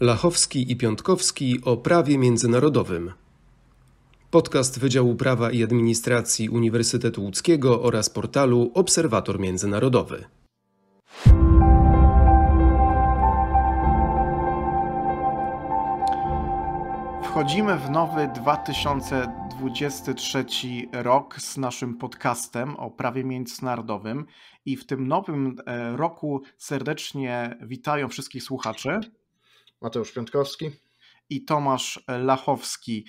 Lachowski i Piątkowski o prawie międzynarodowym. Podcast Wydziału Prawa i Administracji Uniwersytetu Łódzkiego oraz portalu Obserwator Międzynarodowy. Wchodzimy w nowy 2023 rok z naszym podcastem o prawie międzynarodowym i w tym nowym e, roku serdecznie witają wszystkich słuchaczy. Mateusz Piątkowski i Tomasz Lachowski.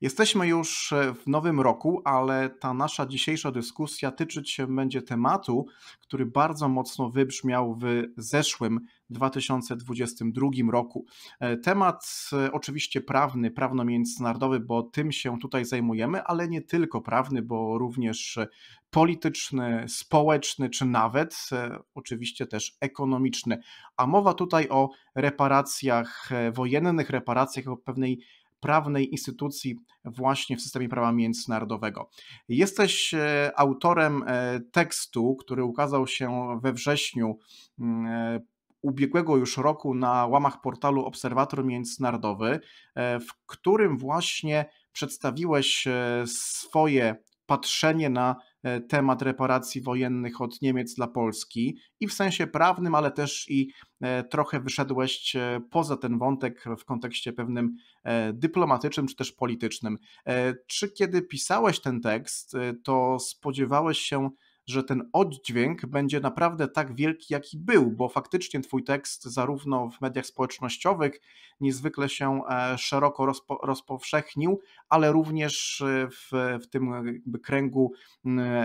Jesteśmy już e, w nowym roku, ale ta nasza dzisiejsza dyskusja tyczyć się będzie tematu, który bardzo mocno wybrzmiał w zeszłym 2022 roku. E, temat e, oczywiście prawny, prawno-międzynarodowy, bo tym się tutaj zajmujemy, ale nie tylko prawny, bo również polityczny, społeczny, czy nawet oczywiście też ekonomiczny. A mowa tutaj o reparacjach wojennych, reparacjach o pewnej prawnej instytucji właśnie w systemie prawa międzynarodowego. Jesteś e, autorem e, tekstu, który ukazał się we wrześniu mm, e, ubiegłego już roku na łamach portalu Obserwator Międzynarodowy, w którym właśnie przedstawiłeś swoje patrzenie na E, temat reparacji wojennych od Niemiec dla Polski i w sensie prawnym, ale też i e, trochę wyszedłeś e, poza ten wątek w kontekście pewnym dyplomatycznym czy też politycznym. Czy kiedy pisałeś ten tekst, to spodziewałeś się że ten oddźwięk będzie naprawdę tak wielki, jaki był, bo faktycznie Twój tekst, zarówno w mediach społecznościowych, niezwykle się e, szeroko rozpo, rozpowszechnił, ale również e, w, w tym kręgu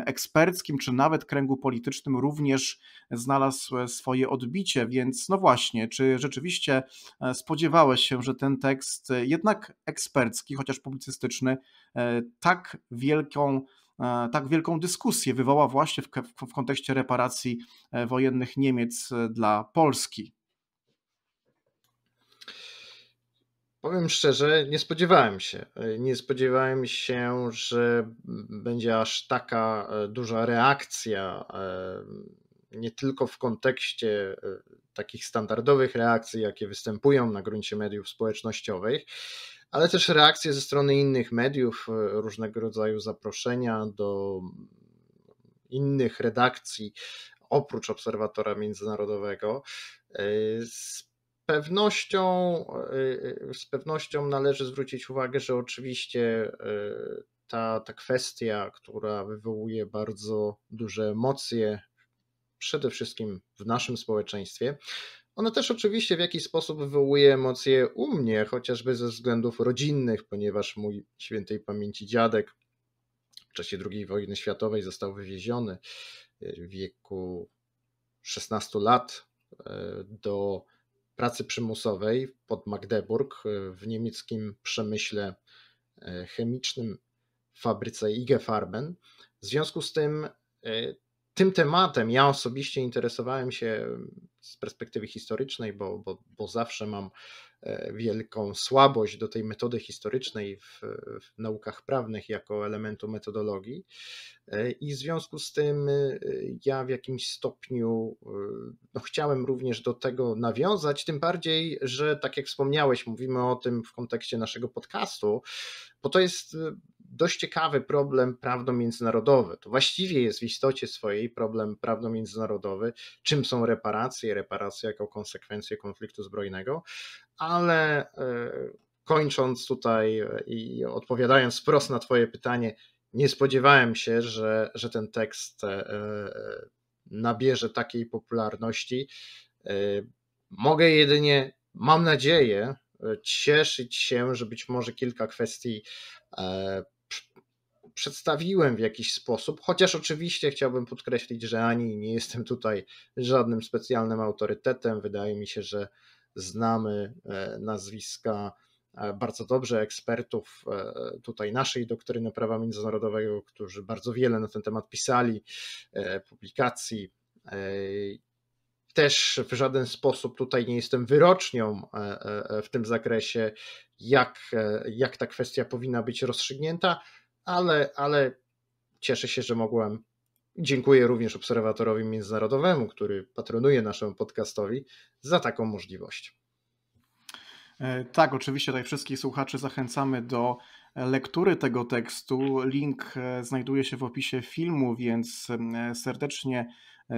eksperckim, czy nawet kręgu politycznym, również znalazł swoje odbicie. Więc no właśnie, czy rzeczywiście e, spodziewałeś się, że ten tekst, jednak ekspercki, chociaż publicystyczny, tak wielką E, tak wielką dyskusję wywoła właśnie w, w kontekście reparacji e, wojennych Niemiec e, dla Polski? Powiem szczerze, nie spodziewałem się. Nie spodziewałem się, że będzie aż taka duża reakcja, nie tylko w kontekście takich standardowych reakcji, jakie występują na gruncie mediów społecznościowych, ale też reakcje ze strony innych mediów, e, różnego rodzaju zaproszenia do innych redakcji oprócz obserwatora międzynarodowego. E, z pewnością, e, z pewnością należy zwrócić uwagę, że oczywiście ta, ta kwestia, która wywołuje bardzo duże emocje, przede wszystkim w naszym społeczeństwie, ono też oczywiście w jakiś sposób wywołuje emocje u mnie, chociażby ze względów rodzinnych, ponieważ mój świętej pamięci dziadek w czasie II wojny światowej został wywieziony e, w wieku 16 lat e, do pracy przymusowej pod Magdeburg e, w niemieckim przemyśle chemicznym w fabryce IG Farben. W związku z tym, tym tematem ja osobiście interesowałem się z perspektywy historycznej, bo, bo, bo zawsze mam e, wielką słabość do tej metody historycznej w, w, naukach prawnych jako elementu metodologii. E, I w związku z tym e, ja w jakimś stopniu no, chciałem również do tego nawiązać, tym bardziej, że tak jak wspomniałeś, mówimy o tym w kontekście naszego podcastu, bo to jest dość ciekawy problem prawno-międzynarodowy. To właściwie jest w istocie swojej problem prawno-międzynarodowy, czym są reparacje, reparacje jako konsekwencje konfliktu zbrojnego, ale e, kończąc tutaj i odpowiadając wprost na Twoje pytanie, nie spodziewałem się, że, że ten tekst e, e, nabierze takiej popularności. Mogę jedynie, mam nadzieję, cieszyć się, że być może kilka kwestii przedstawiłem w jakiś sposób, chociaż oczywiście chciałbym podkreślić, że ani nie jestem tutaj żadnym specjalnym autorytetem. Wydaje mi się, że znamy e, nazwiska e, bardzo dobrze ekspertów e, tutaj naszej doktryny prawa międzynarodowego, którzy bardzo wiele na ten temat pisali, publikacji. Też w żaden sposób tutaj nie jestem wyrocznią w tym zakresie, jak, jak ta kwestia powinna być rozstrzygnięta ale, ale cieszę się, że mogłem. Dziękuję również Obserwatorowi Międzynarodowemu, który patronuje naszemu podcastowi, za taką możliwość. E, tak, oczywiście tutaj wszystkich słuchaczy zachęcamy do lektury tego tekstu. Link e, znajduje się w opisie filmu, więc e, serdecznie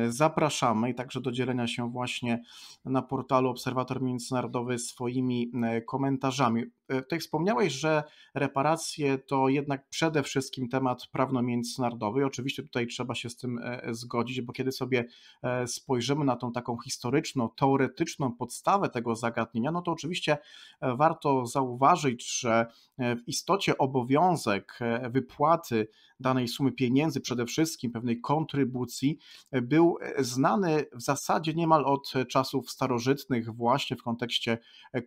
zapraszamy i także do dzielenia się właśnie na portalu Obserwator Międzynarodowy swoimi komentarzami. Tutaj wspomniałeś, że reparacje to jednak przede wszystkim temat prawno-międzynarodowy. Oczywiście tutaj trzeba się z tym e, e, zgodzić, bo kiedy sobie e, spojrzymy na tą taką historyczną, teoretyczną podstawę tego zagadnienia, no to oczywiście warto zauważyć, że w istocie obowiązek wypłaty danej sumy pieniędzy, przede wszystkim pewnej kontrybucji, był znany w zasadzie niemal od czasów starożytnych, właśnie w kontekście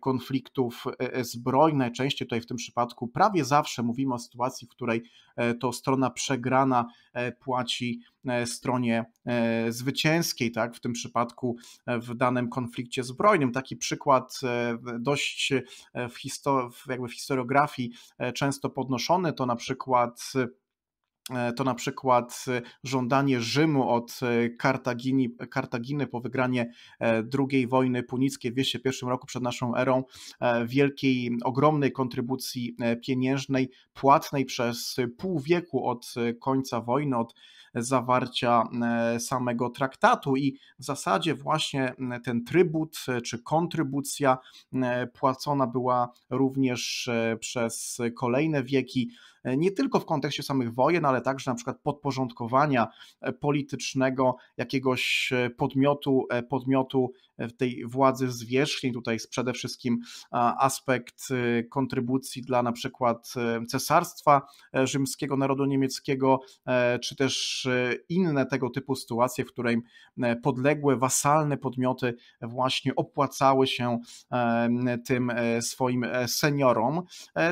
konfliktów zbrojnych najczęściej tutaj w tym przypadku prawie zawsze mówimy o sytuacji, w której e, to strona przegrana e, płaci e, stronie zwycięskiej, tak, w tym przypadku w danym konflikcie zbrojnym. Taki przykład dość w, histor- jakby w historiografii często podnoszony to na przykład E, to na przykład e, żądanie Rzymu od e, Kartagini, Kartaginy po wygranie II wojny punickiej w 201 roku przed naszą erą, wielkiej, ogromnej kontrybucji pieniężnej, płatnej przez pół wieku od końca wojny, od zawarcia e, samego traktatu i w zasadzie właśnie e, ten trybut e, czy kontrybucja płacona była również przez kolejne wieki nie tylko w kontekście samych wojen, ale także na przykład podporządkowania politycznego jakiegoś podmiotu, podmiotu tej władzy zwierzchniej, tutaj jest przede wszystkim aspekt y, kontrybucji dla na przykład y, cesarstwa e, rzymskiego, narodu niemieckiego, e, czy też y, inne tego typu sytuacje, w której e, podległe, wasalne podmioty właśnie opłacały się tym swoim seniorom.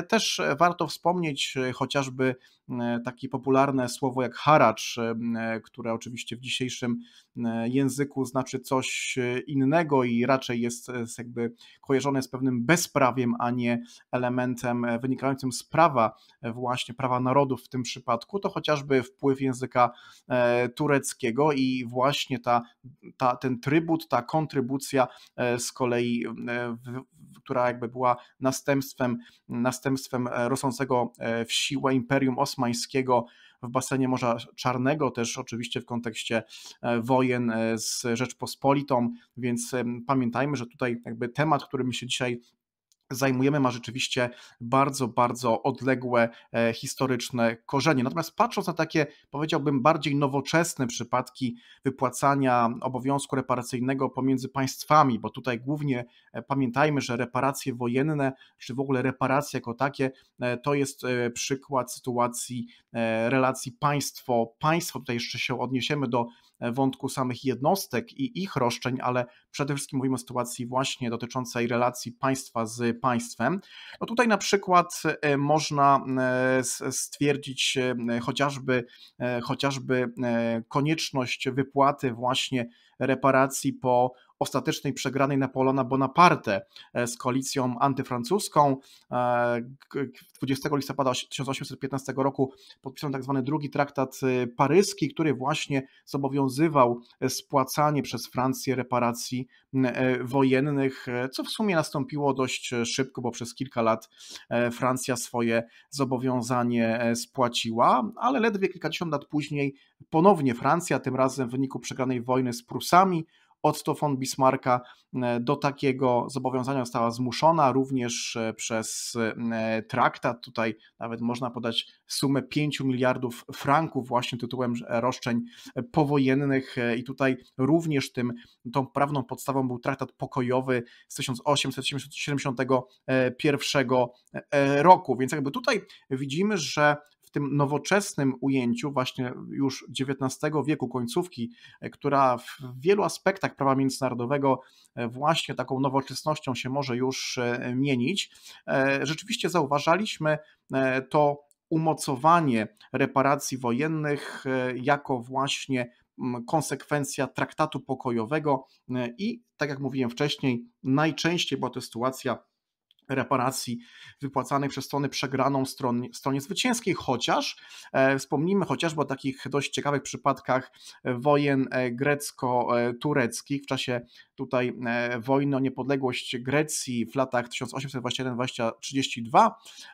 Też warto wspomnieć chociażby E, takie popularne słowo jak haracz, e, które oczywiście w dzisiejszym e, języku znaczy coś innego i raczej jest jakby kojarzone z pewnym bezprawiem, a nie elementem wynikającym z prawa, właśnie prawa narodów w tym przypadku, to chociażby wpływ języka tureckiego i właśnie ta, ta, ten trybut, ta kontrybucja z kolei, która jakby była następstwem, następstwem rosnącego w siłę Imperium Osmańskiego, osmańskiego w basenie Morza Czarnego, też oczywiście w kontekście e, wojen e, z Rzeczpospolitą, więc pamiętajmy, że tutaj jakby temat, którym się dzisiaj zajmujemy, ma rzeczywiście bardzo, bardzo odległe e, historyczne korzenie. Natomiast patrząc na takie, powiedziałbym, bardziej nowoczesne przypadki wypłacania obowiązku reparacyjnego pomiędzy państwami, bo tutaj głównie e, pamiętajmy, że reparacje wojenne, czy w ogóle reparacje jako takie, e, to jest przykład sytuacji relacji państwo-państwo. Tutaj jeszcze się odniesiemy do wątku samych jednostek i ich roszczeń, ale przede wszystkim mówimy o sytuacji właśnie dotyczącej relacji państwa z państwem. No tutaj na przykład e, można e, stwierdzić e, chociażby, chociażby konieczność wypłaty właśnie reparacji po ostatecznej przegranej Napoleona Bonaparte e, z koalicją antyfrancuską. 20 e, listopada 1815 roku podpisano tak zwany drugi traktat e, paryski, który właśnie zobowiązywał spłacanie przez Francję reparacji wojennych, co w sumie nastąpiło dość szybko, bo przez kilka lat Francja swoje zobowiązanie spłaciła, ale ledwie kilkadziesiąt lat później ponownie Francja, tym razem w wyniku przegranej wojny z Prusami, Otto von Bismarcka e, do takiego zobowiązania została zmuszona również e, przez e, traktat. Tutaj nawet można podać sumę 5 miliardów franków właśnie tytułem roszczeń powojennych i tutaj również tym, tą prawną podstawą był traktat pokojowy z 1871 roku. Więc jakby tutaj widzimy, że tym nowoczesnym ujęciu właśnie już XIX wieku, końcówki, e, która w wielu aspektach prawa międzynarodowego e, właśnie taką nowoczesnością się może już e, mienić, rzeczywiście zauważaliśmy to umocowanie reparacji wojennych jako właśnie konsekwencja traktatu pokojowego i, tak jak mówiłem wcześniej, najczęściej była to sytuacja reparacji wypłacanych przez stronę przegraną stronie, stronie zwycięskiej, chociaż e, wspomnijmy chociażby o takich dość ciekawych przypadkach e, wojen e, grecko-tureckich e, w czasie tutaj e, wojny o niepodległość Grecji w latach 1821-32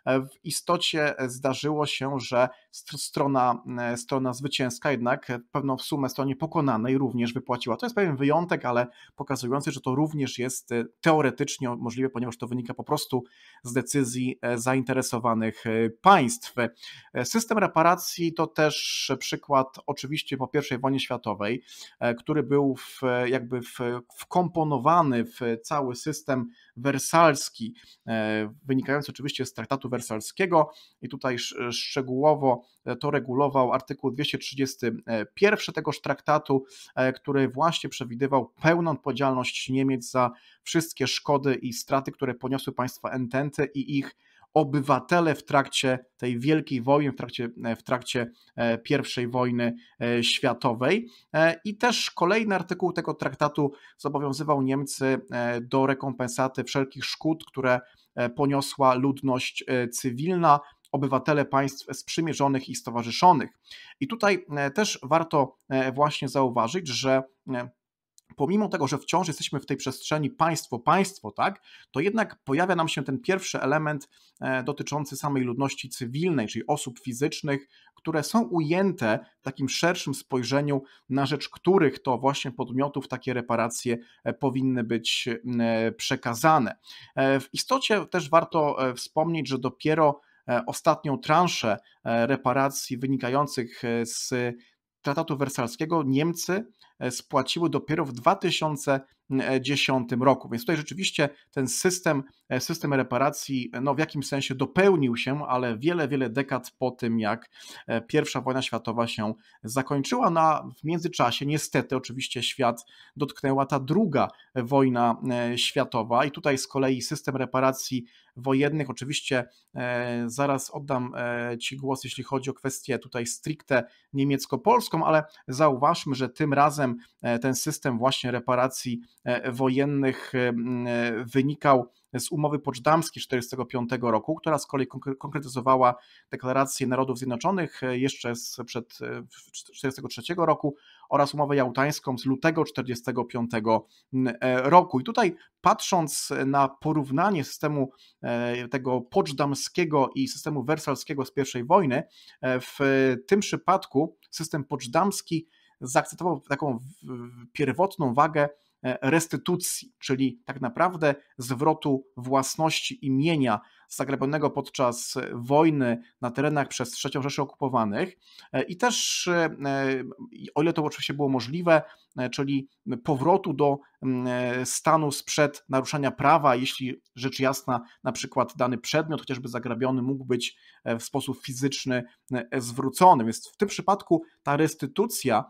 e, w istocie zdarzyło się, że st strona, strona zwycięska jednak pewną sumę stronie pokonanej również wypłaciła. To jest pewien wyjątek, ale pokazujący, że to również jest teoretycznie możliwe, ponieważ to wynika po prostu z decyzji e, zainteresowanych e, państw. E, system reparacji to też przykład oczywiście po I wojnie światowej, który był w, jakby w, wkomponowany w cały system wersalski, wynikający oczywiście z traktatu wersalskiego i tutaj szczegółowo to regulował artykuł 231 tegoż traktatu, który właśnie przewidywał pełną odpowiedzialność Niemiec za wszystkie szkody i straty, które poniosły państwa państwa Entente i ich obywatele w trakcie tej wielkiej wojny, w trakcie, e, w trakcie e, I wojny e, światowej. I też kolejny artykuł tego traktatu zobowiązywał Niemcy do rekompensaty wszelkich szkód, które poniosła ludność cywilna, obywatele państw sprzymierzonych i stowarzyszonych. I tutaj też warto właśnie zauważyć, że pomimo tego, że wciąż jesteśmy w tej przestrzeni państwo, państwo, tak, to jednak pojawia nam się ten pierwszy element e, dotyczący samej ludności cywilnej, czyli osób fizycznych, które są ujęte w takim szerszym spojrzeniu, na rzecz których to właśnie podmiotów takie reparacje e, powinny być e, przekazane. W istocie też warto wspomnieć, że dopiero ostatnią transzę reparacji wynikających z Traktatu Wersalskiego Niemcy spłaciły dopiero w 2000 2010 roku. Więc tutaj rzeczywiście ten system, e, system reparacji e, no w jakimś sensie dopełnił się, ale wiele, wiele dekad po tym, jak e, I wojna światowa się zakończyła. No w międzyczasie niestety oczywiście świat dotknęła ta druga wojna światowa i tutaj z kolei system reparacji wojennych. Oczywiście zaraz oddam Ci głos, jeśli chodzi o kwestię tutaj stricte niemiecko-polską, ale zauważmy, że tym razem ten system właśnie reparacji E, wojennych e, e, wynikał z umowy poczdamskiej 1945 roku, która z kolei konkretyzowała deklarację Narodów Zjednoczonych jeszcze sprzed 1943 roku oraz umowę jałtańską z lutego 1945 roku. I tutaj patrząc na porównanie systemu tego poczdamskiego i systemu wersalskiego z pierwszej wojny, w tym przypadku system poczdamski zaakceptował taką pierwotną wagę E, restytucji, czyli tak naprawdę zwrotu własności i mienia zagrabionego podczas wojny na terenach przez III Rzeszę okupowanych e, i też, e, o ile to oczywiście było możliwe, czyli powrotu do stanu sprzed naruszenia prawa, jeśli rzecz jasna na przykład dany przedmiot, chociażby zagrabiony, mógł być w sposób fizyczny zwrócony. Więc w tym przypadku ta restytucja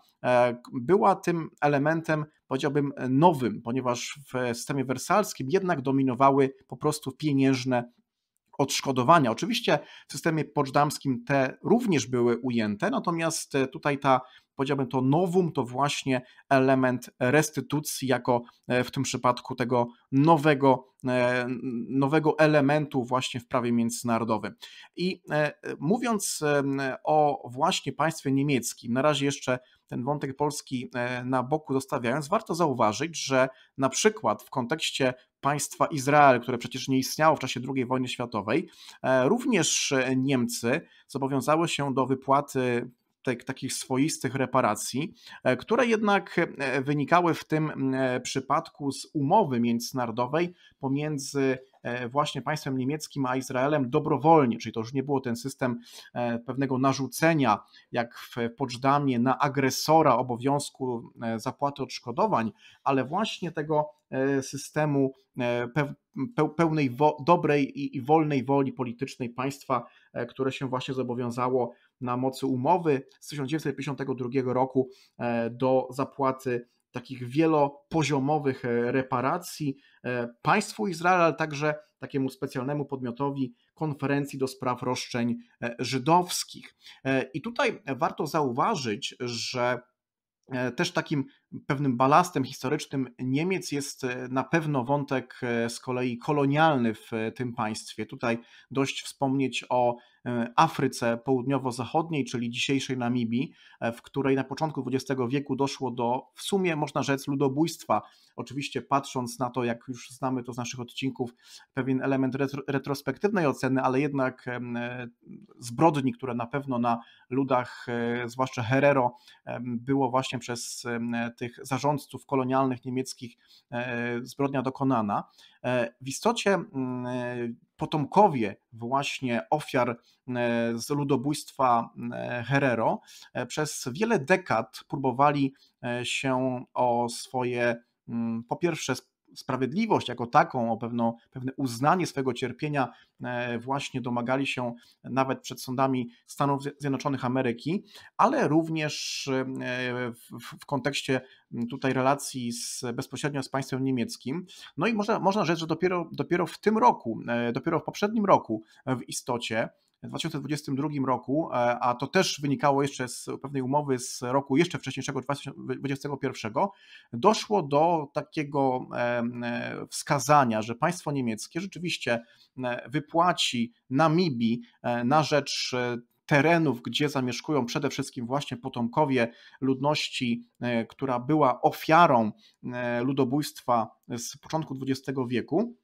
była tym elementem powiedziałbym e, nowym, ponieważ w systemie wersalskim jednak dominowały po prostu pieniężne odszkodowania. Oczywiście w systemie poczdamskim te również były ujęte, natomiast e, tutaj ta powiedziałbym to nowum, to właśnie element restytucji jako e, w tym przypadku tego nowego, nowego elementu właśnie w prawie międzynarodowym. I mówiąc o właśnie państwie niemieckim, na razie jeszcze ten wątek Polski e, na boku zostawiając, warto zauważyć, że na przykład w kontekście państwa Izrael, które przecież nie istniało w czasie II wojny światowej, e, również e, Niemcy zobowiązały się do wypłaty takich swoistych reparacji, które jednak wynikały w tym przypadku z umowy międzynarodowej pomiędzy E, właśnie państwem niemieckim a Izraelem dobrowolnie, czyli to już nie było ten system e, pewnego narzucenia, jak w Poczdamie, na agresora obowiązku e, zapłaty odszkodowań, ale właśnie tego systemu pełnej dobrej i wolnej woli politycznej państwa, które się właśnie zobowiązało na mocy umowy z 1952 roku do zapłaty takich wielopoziomowych e, reparacji e, państwu Izrael, ale także takiemu specjalnemu podmiotowi konferencji do spraw roszczeń e, żydowskich. I tutaj warto zauważyć, że też takim pewnym balastem historycznym Niemiec jest e, na pewno wątek e, z kolei kolonialny w e, tym państwie. Tutaj dość wspomnieć o Afryce Południowo-Zachodniej, czyli dzisiejszej Namibii, w której na początku XX wieku doszło do w sumie można rzec ludobójstwa. Oczywiście patrząc na to, jak już znamy to z naszych odcinków, pewien element retro retrospektywnej oceny, ale jednak zbrodni, które na pewno na ludach, zwłaszcza Herero, było właśnie przez tych zarządców kolonialnych niemieckich e, zbrodnia dokonana. E, w istocie e, potomkowie właśnie ofiar z ludobójstwa Herero przez wiele dekad próbowali się o swoje po pierwsze sprawiedliwość jako taką, o pewno, pewne uznanie swojego cierpienia e, właśnie domagali się nawet przed sądami Stanów Zjednoczonych Ameryki, ale również e, w, w kontekście tutaj relacji z, bezpośrednio z państwem niemieckim. No i można, można rzec, że dopiero, dopiero w tym roku, e, dopiero w poprzednim roku w istocie w 2022 roku, e, a to też wynikało jeszcze z pewnej umowy z roku jeszcze wcześniejszego, 2021, doszło do takiego e, wskazania, że państwo niemieckie rzeczywiście e, wypłaci Namibii na rzecz terenów, gdzie zamieszkują przede wszystkim właśnie potomkowie ludności, która była ofiarą ludobójstwa z początku XX wieku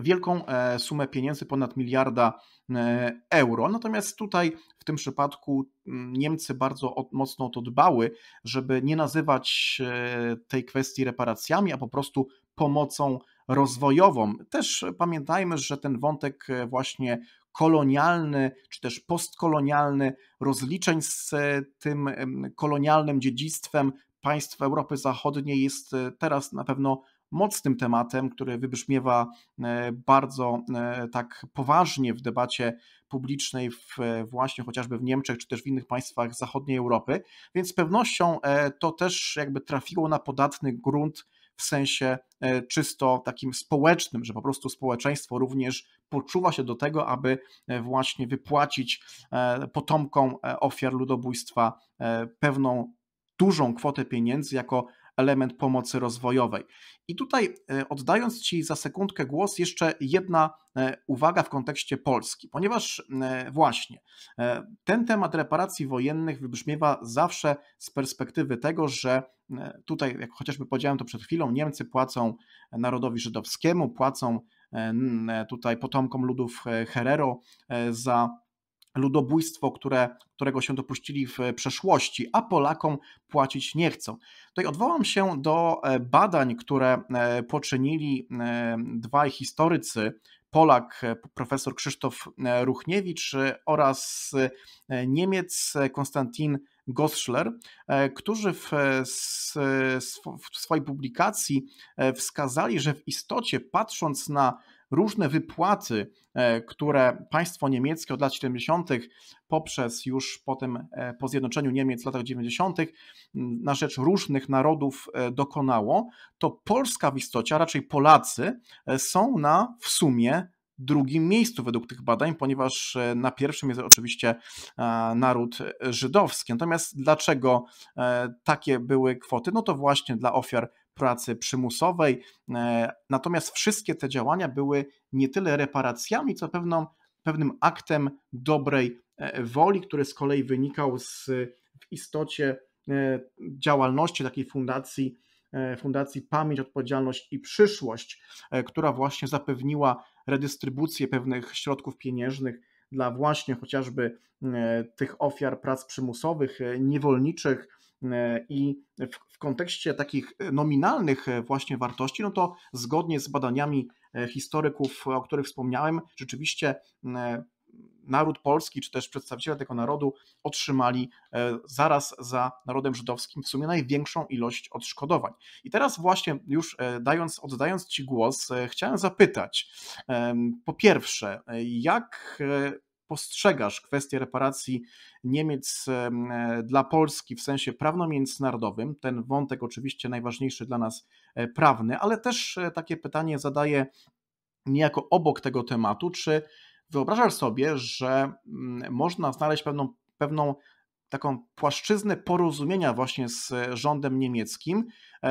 wielką e, sumę pieniędzy, ponad miliarda e, euro. Natomiast tutaj w tym przypadku mm, Niemcy bardzo od, mocno o to dbały, żeby nie nazywać e, tej kwestii reparacjami, a po prostu pomocą rozwojową. Też pamiętajmy, że ten wątek właśnie kolonialny czy też postkolonialny, rozliczeń z tym kolonialnym dziedzictwem państw Europy Zachodniej jest teraz na pewno mocnym tematem, który wybrzmiewa e, bardzo e, tak poważnie w debacie publicznej w, e, właśnie chociażby w Niemczech czy też w innych państwach zachodniej Europy, więc z pewnością to też jakby trafiło na podatny grunt w sensie czysto takim społecznym, że po prostu społeczeństwo również poczuwa się do tego, aby właśnie wypłacić potomkom ofiar ludobójstwa pewną dużą kwotę pieniędzy jako element pomocy rozwojowej. I tutaj, e, oddając Ci za sekundkę głos, jeszcze jedna e, uwaga w kontekście Polski, ponieważ e, właśnie ten temat reparacji wojennych wybrzmiewa zawsze z perspektywy tego, że tutaj, jak chociażby powiedziałem to przed chwilą, Niemcy płacą narodowi żydowskiemu, płacą tutaj potomkom ludów Herero za ludobójstwo, które, którego się dopuścili w przeszłości, a Polakom płacić nie chcą. Tutaj odwołam się do e, badań, które e, poczynili e, dwaj historycy, Polak profesor Krzysztof Ruchniewicz oraz Niemiec Konstantin Goschler, którzy w, w swojej publikacji wskazali, że w istocie patrząc na różne wypłaty, e, które państwo niemieckie od lat 70. poprzez już potem e, po zjednoczeniu Niemiec w latach 90. na rzecz różnych narodów e, dokonało, to Polska w istocie, a raczej Polacy są na w sumie drugim miejscu według tych badań, ponieważ na pierwszym jest oczywiście naród żydowski. Natomiast dlaczego takie były kwoty? No to właśnie dla ofiar pracy przymusowej. E, natomiast wszystkie te działania były nie tyle reparacjami, co pewną, pewnym aktem dobrej e, woli, który z kolei wynikał z, w istocie e, działalności takiej fundacji, Fundacji Pamięć, Odpowiedzialność i Przyszłość, która właśnie zapewniła redystrybucję pewnych środków pieniężnych dla właśnie chociażby tych ofiar prac przymusowych, niewolniczych, E, I w, w kontekście takich e, nominalnych e, właśnie wartości, no to zgodnie z badaniami historyków, o których wspomniałem, rzeczywiście naród polski, czy też przedstawiciele tego narodu otrzymali zaraz za narodem żydowskim w sumie największą ilość odszkodowań. I teraz właśnie już dając, oddając Ci głos, chciałem zapytać, po pierwsze, jak postrzegasz kwestię reparacji Niemiec e, dla Polski w sensie prawno-międzynarodowym? Ten wątek oczywiście najważniejszy dla nas e, prawny, ale też e, takie pytanie zadaję niejako obok tego tematu, czy wyobrażasz sobie, że mm, można znaleźć pewną, pewną taką płaszczyznę porozumienia właśnie z rządem niemieckim,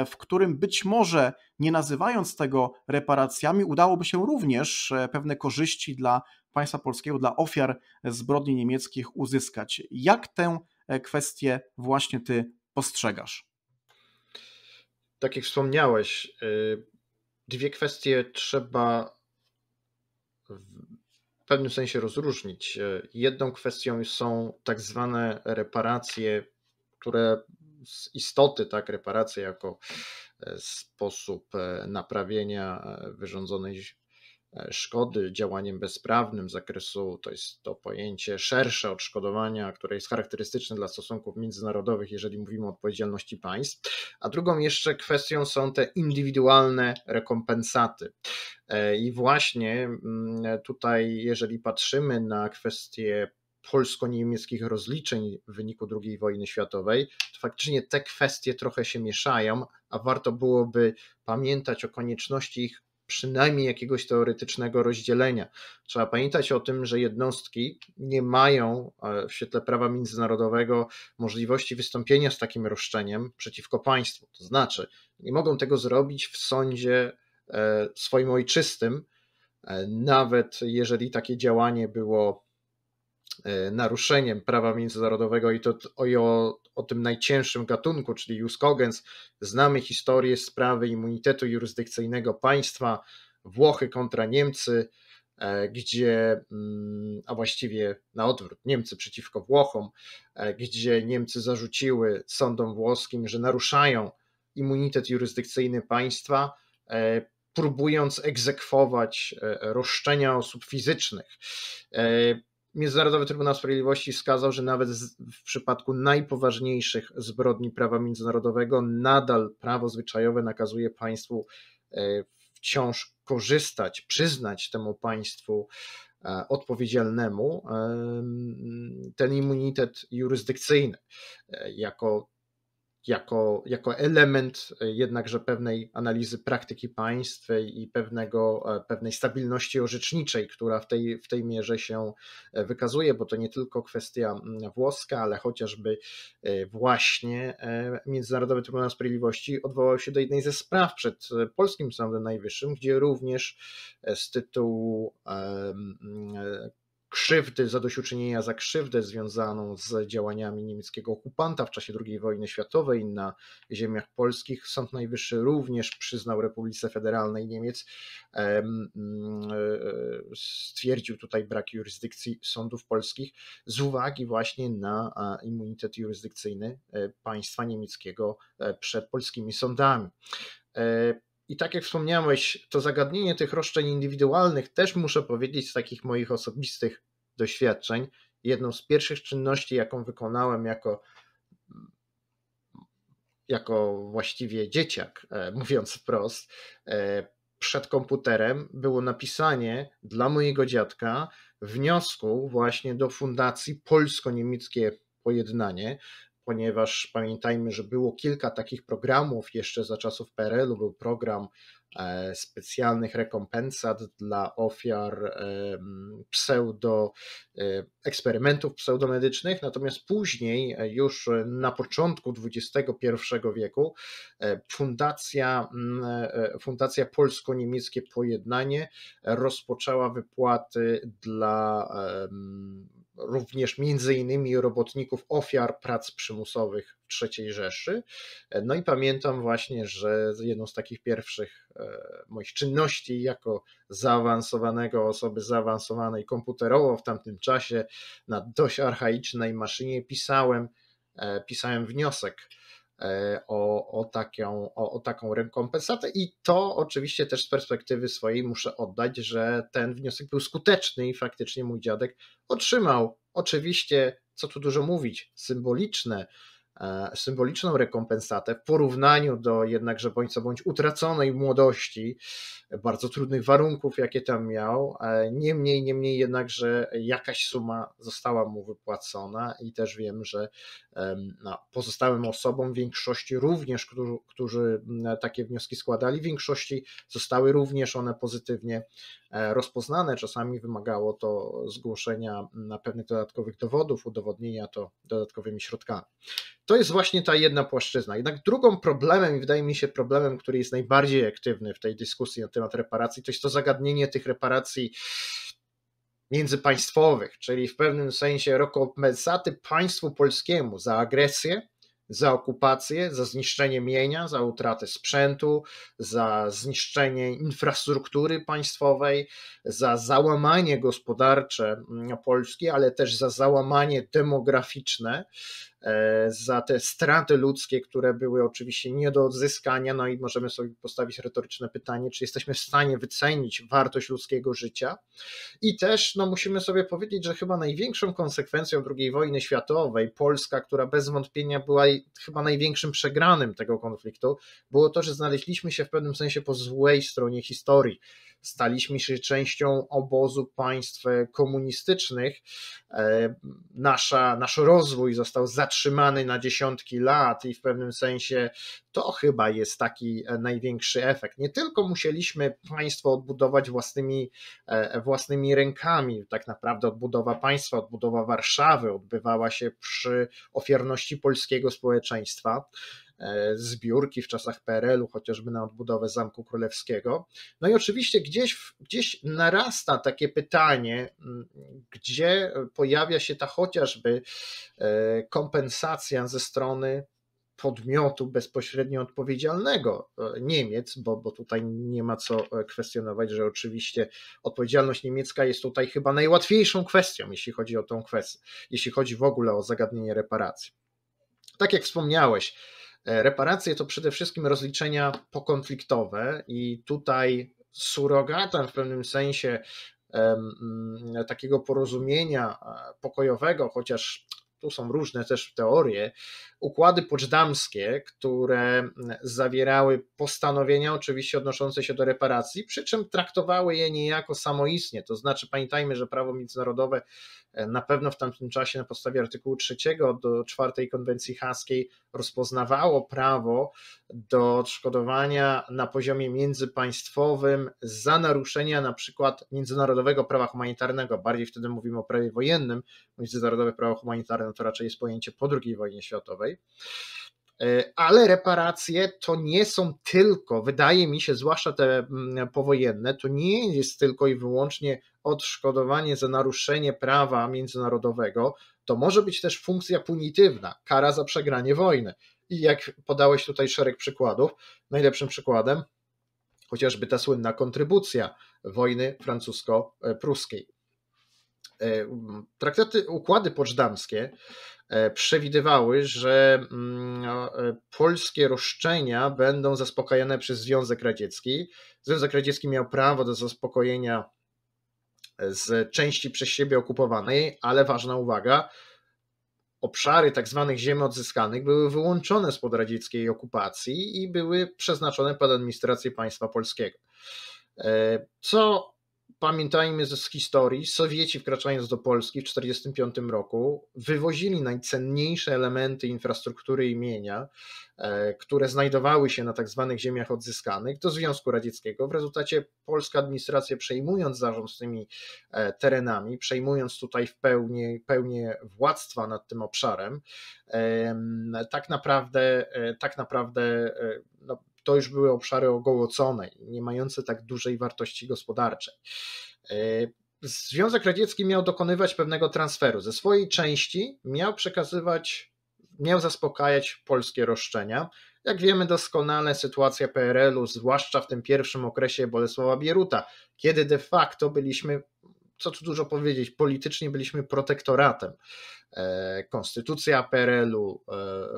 w którym być może nie nazywając tego reparacjami, udałoby się również pewne korzyści dla państwa polskiego dla ofiar zbrodni niemieckich uzyskać. Jak tę e, kwestię właśnie ty postrzegasz? Tak jak wspomniałeś, e, dwie kwestie trzeba w pewnym sensie rozróżnić. E, jedną kwestią są tak zwane reparacje, które z istoty, tak, reparacje jako sposób naprawienia wyrządzonej E, szkody działaniem bezprawnym z zakresu, to jest to pojęcie szersze odszkodowania, które jest charakterystyczne dla stosunków międzynarodowych, jeżeli mówimy o odpowiedzialności państw, a drugą jeszcze kwestią są te indywidualne rekompensaty. E, I właśnie mm, tutaj, jeżeli patrzymy na kwestie polsko-niemieckich rozliczeń w wyniku II wojny światowej, to faktycznie te kwestie trochę się mieszają, a warto byłoby pamiętać o konieczności ich przynajmniej jakiegoś teoretycznego rozdzielenia. Trzeba pamiętać o tym, że jednostki nie mają e, w świetle prawa międzynarodowego możliwości wystąpienia z takim roszczeniem przeciwko państwu. To znaczy, nie mogą tego zrobić w sądzie e, swoim ojczystym, e, nawet jeżeli takie działanie było Y, naruszeniem prawa międzynarodowego i to o, o tym najcięższym gatunku, czyli jus cogens. Znamy historię sprawy immunitetu jurysdykcyjnego państwa Włochy kontra Niemcy, e, gdzie, mm, a właściwie na odwrót, Niemcy przeciwko Włochom, e, gdzie Niemcy zarzuciły sądom włoskim, że naruszają immunitet jurysdykcyjny państwa, e, próbując egzekwować roszczenia osób fizycznych. Międzynarodowy Trybunał Sprawiedliwości wskazał, że nawet w przypadku najpoważniejszych zbrodni prawa międzynarodowego nadal prawo zwyczajowe nakazuje państwu e, wciąż korzystać, przyznać temu państwu e, odpowiedzialnemu e, ten immunitet jurysdykcyjny jako jako, jako element e, jednakże pewnej analizy praktyki państw i pewnego, e, pewnej stabilności orzeczniczej, która w tej, w tej mierze się e, wykazuje, bo to nie tylko kwestia włoska, ale chociażby właśnie Międzynarodowy Trybunał Sprawiedliwości odwołał się do jednej ze spraw przed Polskim Sądem Najwyższym, gdzie również z tytułu krzywdy, zadośćuczynienia za krzywdę związaną z działaniami niemieckiego okupanta w czasie II wojny światowej na ziemiach polskich. Sąd Najwyższy również przyznał Republice Federalnej Niemiec, mm, e, stwierdził tutaj brak jurysdykcji sądów polskich z uwagi właśnie na immunitet jurysdykcyjny e, państwa niemieckiego e, przed polskimi sądami. I tak jak wspomniałeś, to zagadnienie tych roszczeń indywidualnych też muszę powiedzieć z takich moich osobistych doświadczeń. Jedną z pierwszych czynności, jaką wykonałem jako, jako właściwie dzieciak, e, mówiąc wprost, e, przed komputerem było napisanie dla mojego dziadka wniosku właśnie do Fundacji Polsko-Niemieckie Pojednanie, ponieważ pamiętajmy, że było kilka takich programów jeszcze za czasów PRL-u. Był program e, specjalnych rekompensat dla ofiar e, pseudo e, eksperymentów pseudomedycznych, natomiast później, już na początku XXI wieku, fundacja, fundacja Polsko-Niemieckie Pojednanie rozpoczęła wypłaty dla również między innymi robotników ofiar prac przymusowych III Rzeszy. No i pamiętam właśnie, że jedną z takich pierwszych e, moich czynności jako zaawansowanego, osoby zaawansowanej komputerowo w tamtym czasie na dość archaicznej maszynie pisałem, e, pisałem wniosek E, o, o, taką, o, o taką rekompensatę. I to oczywiście też z perspektywy swojej muszę oddać, że ten wniosek był skuteczny i faktycznie mój dziadek otrzymał. Oczywiście, co tu dużo mówić, symboliczne e, symboliczną rekompensatę w porównaniu do jednakże bądź co bądź utraconej młodości bardzo trudnych warunków, jakie tam miał. E, niemniej, niemniej jednakże jakaś suma została mu wypłacona i też wiem, że no, pozostałym osobom, większości również, którzy, którzy takie wnioski składali, większości zostały również one pozytywnie e, rozpoznane. Czasami wymagało to zgłoszenia pewnych dodatkowych dowodów, udowodnienia to dodatkowymi środkami. To jest właśnie ta jedna płaszczyzna. Jednak drugą problemem, i wydaje mi się problemem, który jest najbardziej aktywny w tej dyskusji na temat temat reparacji, to jest to zagadnienie tych reparacji międzypaństwowych, czyli w pewnym sensie rekompensaty państwu polskiemu za agresję, za okupację, za zniszczenie mienia, za utratę sprzętu, za zniszczenie infrastruktury państwowej, za załamanie gospodarcze Polski, ale też za załamanie demograficzne, E, za te straty ludzkie, które były oczywiście nie do odzyskania. No i możemy sobie postawić retoryczne pytanie, czy jesteśmy w stanie wycenić wartość ludzkiego życia. I też no, musimy sobie powiedzieć, że chyba największą konsekwencją II wojny światowej, Polska, która bez wątpienia była chyba największym przegranym tego konfliktu, było to, że znaleźliśmy się w pewnym sensie po złej stronie historii staliśmy się częścią obozu państw e, komunistycznych. E, nasza, nasz rozwój został zatrzymany na dziesiątki lat i w pewnym sensie to chyba jest taki e, największy efekt. Nie tylko musieliśmy państwo odbudować własnymi, własnymi rękami, tak naprawdę odbudowa państwa, odbudowa Warszawy odbywała się przy ofiarności polskiego społeczeństwa, E, zbiórki w czasach PRL-u, chociażby na odbudowę Zamku Królewskiego. No i oczywiście gdzieś, gdzieś narasta takie pytanie, gdzie pojawia się ta chociażby e, kompensacja ze strony podmiotu bezpośrednio odpowiedzialnego e, Niemiec, bo, bo tutaj nie ma co kwestionować, że oczywiście odpowiedzialność niemiecka jest tutaj chyba najłatwiejszą kwestią, jeśli chodzi o tą kwestię, jeśli chodzi w ogóle o zagadnienie reparacji. Tak jak wspomniałeś, E, reparacje to przede wszystkim rozliczenia pokonfliktowe i tutaj surogatem w pewnym sensie mm, takiego porozumienia e, pokojowego, chociaż tu są różne też teorie, układy poczdamskie, które mm, zawierały postanowienia oczywiście odnoszące się do reparacji, przy czym traktowały je niejako samoistnie. To znaczy pamiętajmy, że prawo międzynarodowe e, na pewno w tamtym czasie na podstawie artykułu 3 do 4 konwencji haskiej rozpoznawało prawo do odszkodowania na poziomie międzypaństwowym za naruszenia na przykład międzynarodowego prawa humanitarnego, bardziej wtedy mówimy o prawie wojennym, międzynarodowe prawo humanitarne to raczej jest pojęcie po II wojnie światowej, dalej. E, ale reparacje to nie są tylko, wydaje mi się, zwłaszcza te mm, powojenne, to nie jest tylko i wyłącznie odszkodowanie za naruszenie prawa międzynarodowego, to może być też funkcja punitywna, kara za przegranie wojny. I jak podałeś tutaj szereg przykładów, najlepszym przykładem chociażby ta słynna kontrybucja wojny francusko-pruskiej. E, mm, traktaty, układy poczdamskie E, przewidywały, że mm, e, polskie roszczenia będą zaspokajane przez Związek Radziecki. Związek Radziecki miał prawo do zaspokojenia e, z części przez siebie okupowanej, ale ważna uwaga, obszary tak zwanych ziem odzyskanych były wyłączone spod radzieckiej okupacji i były przeznaczone pod administrację państwa polskiego. Co pamiętajmy z historii, Sowieci wkraczając do Polski w 1945 roku wywozili najcenniejsze elementy infrastruktury i mienia, e, które znajdowały się na tak zwanych ziemiach odzyskanych do Związku Radzieckiego. W rezultacie polska administracja przejmując zarząd tymi e, terenami, przejmując tutaj w pełni, władztwa nad tym obszarem, tak naprawdę, e, tak naprawdę no, to już były obszary ogołocone, nie mające tak dużej wartości gospodarczej. E, Związek Radziecki miał dokonywać pewnego transferu. Ze swojej części miał przekazywać, miał zaspokajać polskie roszczenia. Jak wiemy doskonale, sytuacja PRL-u, zwłaszcza w tym pierwszym okresie Bolesława Bieruta, kiedy de facto byliśmy co tu dużo powiedzieć, politycznie byliśmy protektoratem. E, konstytucja PRL-u,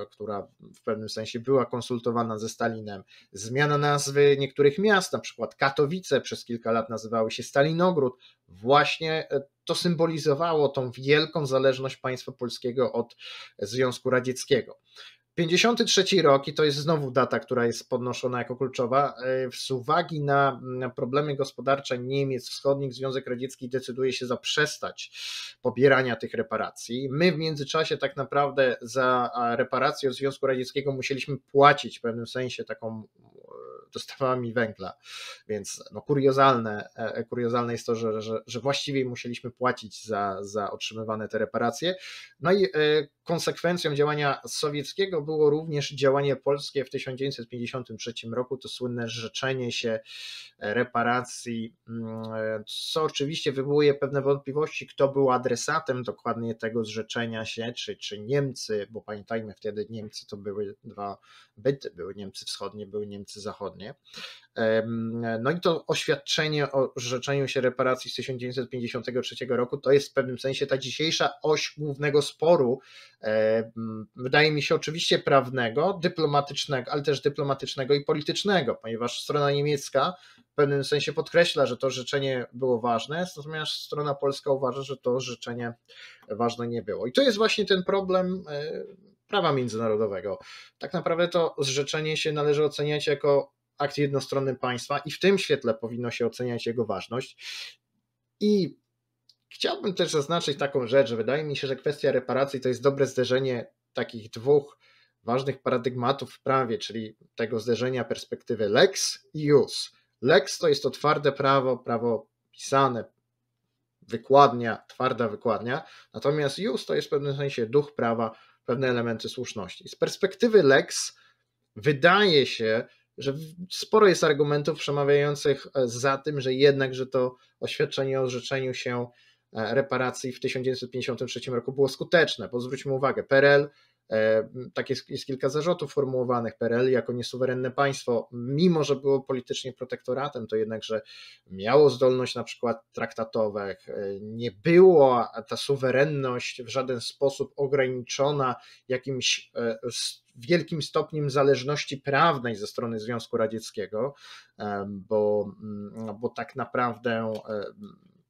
e, która w pewnym sensie była konsultowana ze Stalinem, zmiana nazwy niektórych miast, na przykład Katowice przez kilka lat nazywały się Stalinogród, właśnie e, to symbolizowało tą wielką zależność państwa polskiego od Związku Radzieckiego. 53 rok, i to jest znowu data, która jest podnoszona jako kluczowa, e, z uwagi na problemy gospodarcze Niemiec Wschodnich, Związek Radziecki decyduje się zaprzestać pobierania tych reparacji. My w międzyczasie tak naprawdę za reparacje od Związku Radzieckiego musieliśmy płacić w pewnym sensie taką dostawami węgla. Więc no, kuriozalne, e, e, kuriozalne jest to, że, że, że właściwie musieliśmy płacić za, za otrzymywane te reparacje. No i e, konsekwencją działania sowieckiego było również działanie polskie w 1953 roku, to słynne życzenie się reparacji, mm, co oczywiście wywołuje pewne wątpliwości, kto był adresatem dokładnie tego zrzeczenia się, czy, czy Niemcy, bo pamiętajmy wtedy Niemcy to były dwa byty, były Niemcy wschodnie, były Niemcy zachodnie nie? No i to oświadczenie o rzeczeniu się reparacji z 1953 roku to jest w pewnym sensie ta dzisiejsza oś głównego sporu, wydaje mi się oczywiście prawnego, dyplomatycznego, ale też dyplomatycznego i politycznego, ponieważ strona niemiecka w pewnym sensie podkreśla, że to życzenie było ważne, natomiast strona polska uważa, że to życzenie ważne nie było. I to jest właśnie ten problem e, prawa międzynarodowego. Tak naprawdę to zrzeczenie się należy oceniać jako akcie jednostronnym państwa i w tym świetle powinno się oceniać jego ważność. I chciałbym też zaznaczyć taką rzecz, że wydaje mi się, że kwestia reparacji to jest dobre zderzenie takich dwóch ważnych paradygmatów w prawie, czyli tego zderzenia perspektywy lex i jus. Lex to jest to twarde prawo, prawo pisane, wykładnia, twarda wykładnia, natomiast jus to jest w pewnym sensie duch prawa, pewne elementy słuszności. Z perspektywy lex wydaje się, że sporo jest argumentów przemawiających e, za tym, że jednakże to oświadczenie o zrzeczeniu się e, reparacji w 1953 roku było skuteczne, bo zwróćmy uwagę, PRL E, tak jest kilka zarzutów formułowanych. PRL jako niesuwerenne państwo, mimo że było politycznie protektoratem, to jednakże miało zdolność na przykład traktatowych, e, nie była ta suwerenność w żaden sposób ograniczona jakimś e, wielkim stopniem zależności prawnej ze strony Związku Radzieckiego, bo, bo tak naprawdę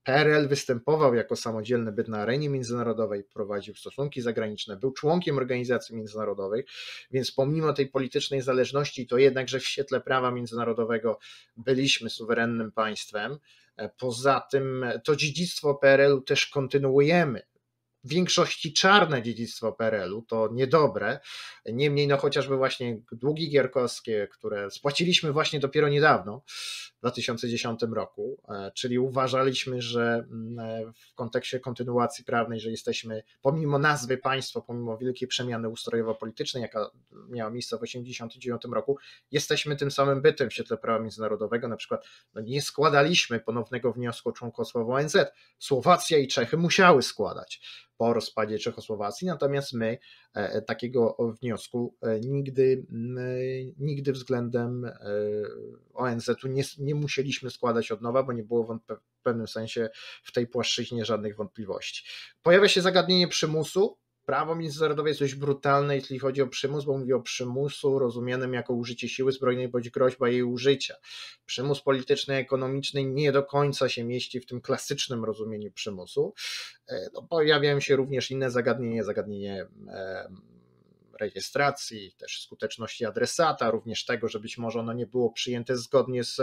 PRL występował jako samodzielny byt na arenie międzynarodowej, prowadził stosunki zagraniczne, był członkiem organizacji międzynarodowej, więc pomimo tej politycznej zależności, to jednakże w świetle prawa międzynarodowego byliśmy suwerennym państwem. E, poza tym e, to dziedzictwo PRL-u też kontynuujemy większości czarne dziedzictwo PRL-u, to niedobre. Niemniej, no chociażby właśnie długi gierkowskie, które spłaciliśmy właśnie dopiero niedawno, w 2010 roku, e, czyli uważaliśmy, że mm, e, w kontekście kontynuacji prawnej, że jesteśmy pomimo nazwy państwo, pomimo wielkiej przemiany ustrojowo-politycznej, jaka miała miejsce w 1989 roku, jesteśmy tym samym bytem w świetle prawa międzynarodowego. Na przykład no nie składaliśmy ponownego wniosku o członkostwo w ONZ. Słowacja i Czechy musiały składać po rozpadzie Czechosłowacji, natomiast my e, e, takiego wniosku e, nigdy, nigdy względem ONZ-u nie, nie musieliśmy składać od nowa, bo nie było w pewnym sensie w tej płaszczyźnie żadnych wątpliwości. Pojawia się zagadnienie przymusu, prawo międzynarodowe jest dość brutalne, jeśli chodzi o przymus, bo mówi o przymusu rozumianym jako użycie siły zbrojnej bądź groźba jej użycia. Przymus polityczny, ekonomiczny nie do końca się mieści w tym klasycznym rozumieniu przymusu. E, no, pojawiają się również inne zagadnienia, zagadnienie rejestracji, też skuteczności adresata, również tego, że być może ono nie było przyjęte zgodnie z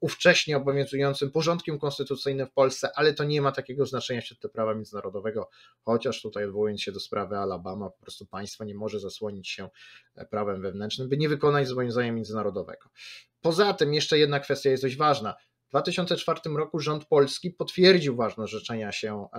ówcześnie obowiązującym porządkiem konstytucyjnym w Polsce, ale to nie ma takiego znaczenia w świetle prawa międzynarodowego, chociaż tutaj odwołując się do sprawy Alabama, po prostu państwo nie może zasłonić się e, prawem wewnętrznym, by nie wykonać zobowiązania międzynarodowego. Poza tym jeszcze jedna kwestia jest dość ważna. W 2004 roku rząd polski potwierdził ważność życzenia się e,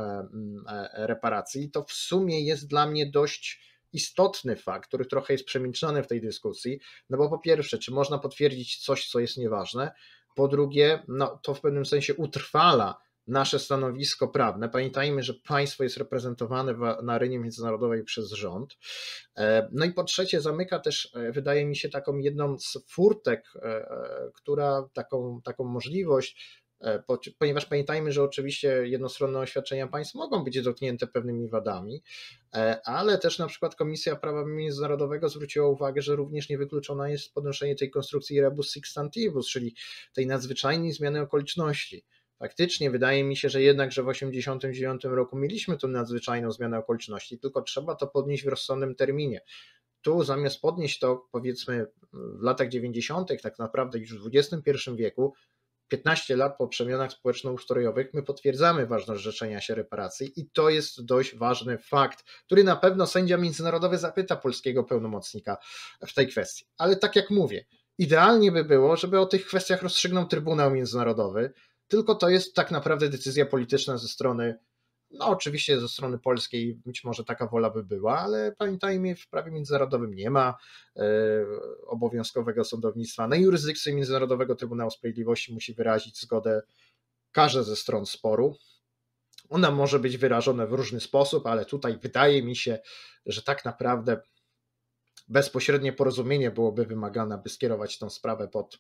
e, reparacji. To w sumie jest dla mnie dość istotny fakt, który trochę jest przemilczany w tej dyskusji, no bo po pierwsze, czy można potwierdzić coś, co jest nieważne, po drugie, no to w pewnym sensie utrwala nasze stanowisko prawne. Pamiętajmy, że państwo jest reprezentowane na arenie międzynarodowej przez rząd. E, no i po trzecie, zamyka też, e, wydaje mi się, taką jedną z furtek, e, która taką, taką możliwość, E, ponieważ pamiętajmy, że oczywiście jednostronne oświadczenia państw mogą być dotknięte pewnymi wadami, e, ale też na przykład Komisja Prawa Międzynarodowego zwróciła uwagę, że również niewykluczona jest podnoszenie tej konstrukcji rebus substantivus, czyli tej nadzwyczajnej zmiany okoliczności faktycznie wydaje mi się, że jednak, że w 1989 roku mieliśmy tą nadzwyczajną zmianę okoliczności, tylko trzeba to podnieść w rozsądnym terminie. Tu zamiast podnieść to powiedzmy w latach 90., tak naprawdę już w XXI wieku, 15 lat po przemianach społeczno-ustrojowych my potwierdzamy ważność rzeczenia się reparacji i to jest dość ważny fakt, który na pewno sędzia międzynarodowy zapyta polskiego pełnomocnika w tej kwestii. Ale tak jak mówię, idealnie by było, żeby o tych kwestiach rozstrzygnął Trybunał Międzynarodowy, tylko to jest tak naprawdę decyzja polityczna ze strony no, oczywiście ze strony polskiej być może taka wola by była, ale pamiętajmy, w prawie międzynarodowym nie ma e, obowiązkowego sądownictwa. Na jurysdykcję Międzynarodowego Trybunału Sprawiedliwości musi wyrazić zgodę każda ze stron sporu. Ona może być wyrażona w różny sposób, ale tutaj wydaje mi się, że tak naprawdę bezpośrednie porozumienie byłoby wymagane, by skierować tą sprawę pod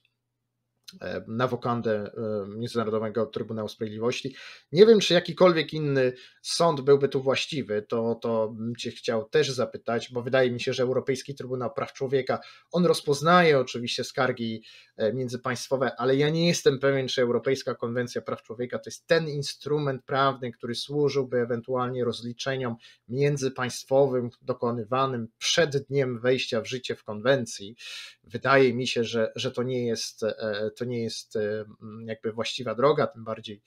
E, na wokandę e, Międzynarodowego Trybunału Sprawiedliwości. Nie wiem, czy jakikolwiek inny sąd byłby tu właściwy, to, to bym Cię chciał też zapytać, bo wydaje mi się, że Europejski Trybunał Praw Człowieka, on rozpoznaje oczywiście skargi e, międzypaństwowe, ale ja nie jestem pewien, czy Europejska Konwencja Praw Człowieka to jest ten instrument prawny, który służyłby ewentualnie rozliczeniom międzypaństwowym dokonywanym przed dniem wejścia w życie w konwencji. Wydaje mi się, że, że to, nie jest, e, to nie jest e, mm, jakby właściwa droga, tym bardziej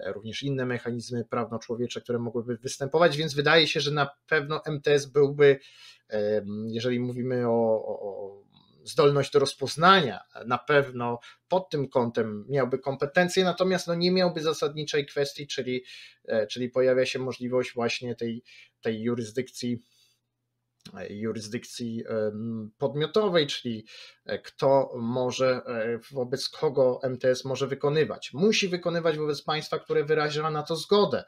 e, również inne mechanizmy prawno-człowiecze, które mogłyby występować, więc wydaje się, że na pewno MTS byłby, jeżeli mówimy o, o zdolność do rozpoznania na pewno pod tym kątem miałby kompetencje, natomiast no nie miałby zasadniczej kwestii, czyli, czyli pojawia się możliwość właśnie tej, tej jurysdykcji jurysdykcji podmiotowej, czyli e, kto może, e, wobec kogo MTS może wykonywać. Musi wykonywać wobec państwa, które wyraziła na to zgodę.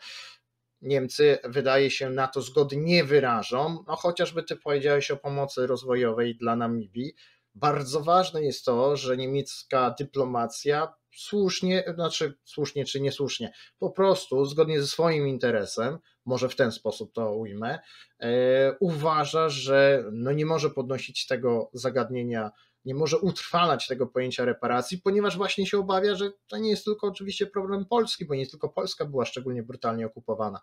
Niemcy wydaje się na to zgody nie wyrażą, no chociażby ty powiedziałeś o pomocy rozwojowej dla Namibii. Bardzo ważne jest to, że niemiecka dyplomacja słusznie, znaczy słusznie czy niesłusznie, po prostu zgodnie ze swoim interesem może w ten sposób to ujmę, e, uważa, że no nie może podnosić tego zagadnienia nie może utrwalać tego pojęcia reparacji, ponieważ właśnie się obawia, że to nie jest tylko oczywiście problem Polski, bo nie tylko Polska była szczególnie brutalnie okupowana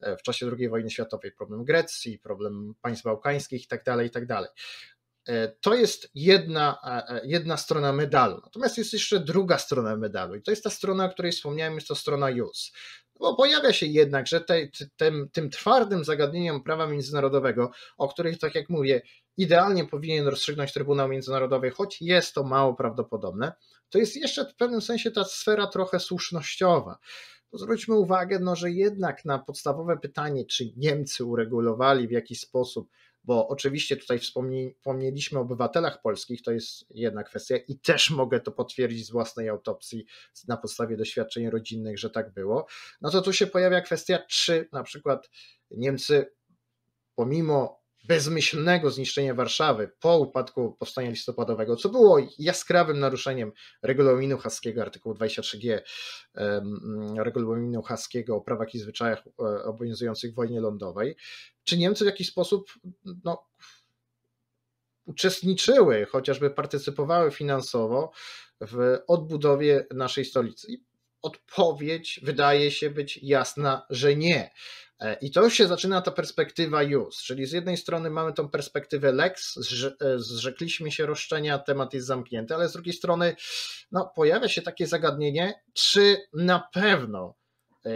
e, w czasie II wojny światowej, problem Grecji, problem państw bałkańskich itd. Tak itd. Tak e, to jest jedna, jedna strona medalu. Natomiast jest jeszcze druga strona medalu, i to jest ta strona, o której wspomniałem, jest to strona JUS bo pojawia się jednak, że te, tym, tym twardym zagadnieniem prawa międzynarodowego, o których, tak jak mówię, idealnie powinien rozstrzygnąć Trybunał Międzynarodowy, choć jest to mało prawdopodobne, to jest jeszcze w pewnym sensie ta sfera trochę słusznościowa. No zwróćmy uwagę, no, że jednak na podstawowe pytanie, czy Niemcy uregulowali w jakiś sposób bo oczywiście tutaj wspomnieliśmy o obywatelach polskich, to jest jedna kwestia i też mogę to potwierdzić z własnej autopsji na podstawie doświadczeń rodzinnych, że tak było. No to tu się pojawia kwestia, czy na przykład Niemcy pomimo bezmyślnego zniszczenia Warszawy po upadku powstania listopadowego, co było jaskrawym naruszeniem regulaminu haskiego, artykułu 23g, regulaminu haskiego o prawach i zwyczajach e, obowiązujących w wojnie lądowej, czy Niemcy w jakiś sposób no, uczestniczyły, chociażby partycypowały finansowo w odbudowie naszej stolicy? Odpowiedź wydaje się być jasna, że nie. E, I to już się zaczyna ta perspektywa jus, czyli z jednej strony mamy tą perspektywę Lex, e, zrzekliśmy się roszczenia, temat jest zamknięty, ale z drugiej strony no, pojawia się takie zagadnienie, czy na pewno yy,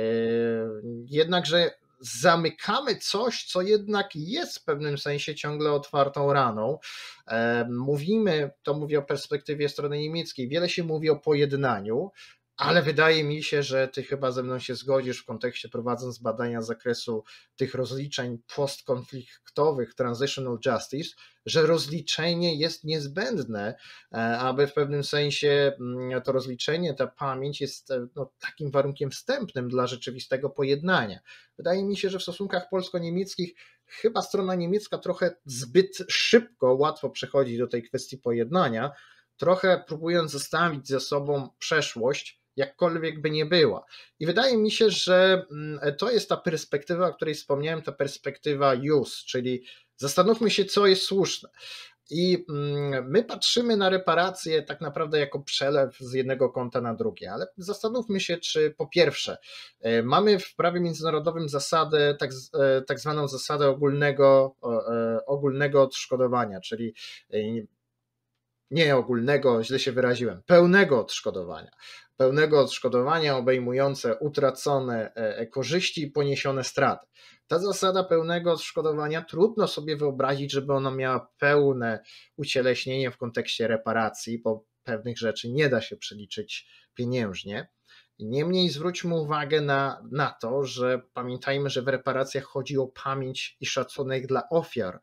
jednakże zamykamy coś, co jednak jest w pewnym sensie ciągle otwartą raną. E, mówimy, to mówię o perspektywie strony niemieckiej, wiele się mówi o pojednaniu, ale wydaje mi się, że ty chyba ze mną się zgodzisz w kontekście prowadząc badania z zakresu tych rozliczeń postkonfliktowych, transitional justice, że rozliczenie jest niezbędne, e, aby w pewnym sensie mm, to rozliczenie, ta pamięć jest e, no, takim warunkiem wstępnym dla rzeczywistego pojednania. Wydaje mi się, że w stosunkach polsko-niemieckich chyba strona niemiecka trochę zbyt szybko, łatwo przechodzi do tej kwestii pojednania, trochę próbując zostawić ze sobą przeszłość jakkolwiek by nie była. I wydaje mi się, że mm, to jest ta perspektywa, o której wspomniałem, ta perspektywa use, czyli zastanówmy się, co jest słuszne. I mm, my patrzymy na reparacje tak naprawdę jako przelew z jednego konta na drugie, ale zastanówmy się, czy po pierwsze, e, mamy w prawie międzynarodowym zasadę, tak, e, tak zwaną zasadę ogólnego, e, ogólnego odszkodowania, czyli nie ogólnego, źle się wyraziłem, pełnego odszkodowania. Pełnego odszkodowania obejmujące utracone e, e, korzyści i poniesione straty. Ta zasada pełnego odszkodowania trudno sobie wyobrazić, żeby ona miała pełne ucieleśnienie w kontekście reparacji, bo pewnych rzeczy nie da się przeliczyć pieniężnie. Niemniej zwróćmy uwagę na, na to, że pamiętajmy, że w reparacjach chodzi o pamięć i szacunek dla ofiar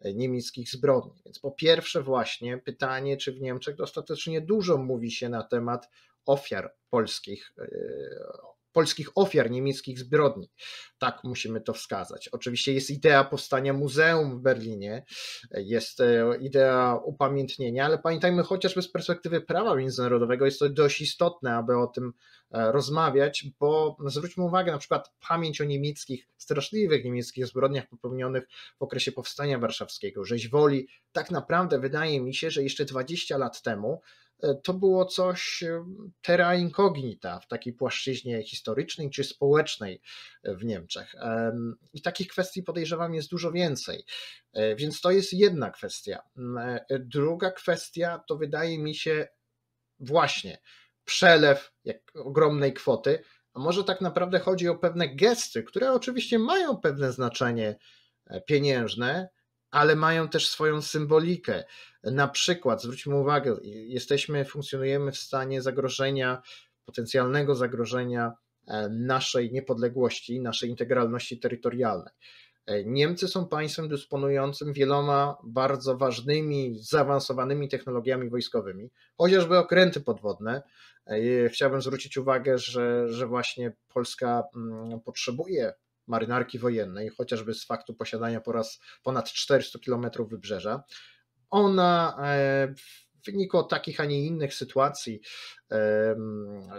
e, niemieckich zbrodni. Więc po pierwsze, właśnie pytanie, czy w Niemczech dostatecznie dużo mówi się na temat ofiar polskich, e, polskich ofiar niemieckich zbrodni. Tak musimy to wskazać. Oczywiście jest idea powstania muzeum w Berlinie, jest e, idea upamiętnienia, ale pamiętajmy chociażby z perspektywy prawa międzynarodowego jest to dość istotne, aby o tym e, rozmawiać, bo zwróćmy uwagę na przykład pamięć o niemieckich, straszliwych niemieckich zbrodniach popełnionych w okresie powstania warszawskiego, rzeź woli, tak naprawdę wydaje mi się, że jeszcze 20 lat temu E, to było coś e, terra incognita w takiej płaszczyźnie historycznej czy społecznej e, w Niemczech. I takich kwestii podejrzewam jest dużo więcej. Więc to jest jedna kwestia. Mm, druga kwestia to wydaje mi się właśnie przelew ogromnej kwoty, a może tak naprawdę chodzi o pewne gesty, które oczywiście mają pewne znaczenie pieniężne, ale mają też swoją symbolikę. Na przykład, zwróćmy uwagę, jesteśmy, funkcjonujemy w stanie zagrożenia, potencjalnego zagrożenia e, naszej niepodległości, naszej integralności terytorialnej. E, Niemcy są państwem dysponującym wieloma bardzo ważnymi, zaawansowanymi technologiami wojskowymi, chociażby okręty podwodne. E, chciałbym zwrócić uwagę, że, że właśnie Polska mm, potrzebuje marynarki wojennej, chociażby z faktu posiadania po raz ponad 400 km wybrzeża. Ona e, w wyniku takich, a nie innych sytuacji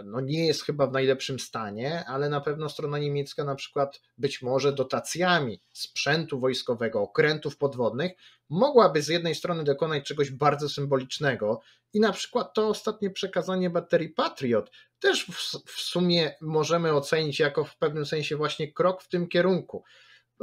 no nie jest chyba w najlepszym stanie, ale na pewno strona niemiecka na przykład być może dotacjami sprzętu wojskowego, okrętów podwodnych mogłaby z jednej strony dokonać czegoś bardzo symbolicznego i na przykład to ostatnie przekazanie baterii Patriot też w, w sumie możemy ocenić jako w pewnym sensie właśnie krok w tym kierunku.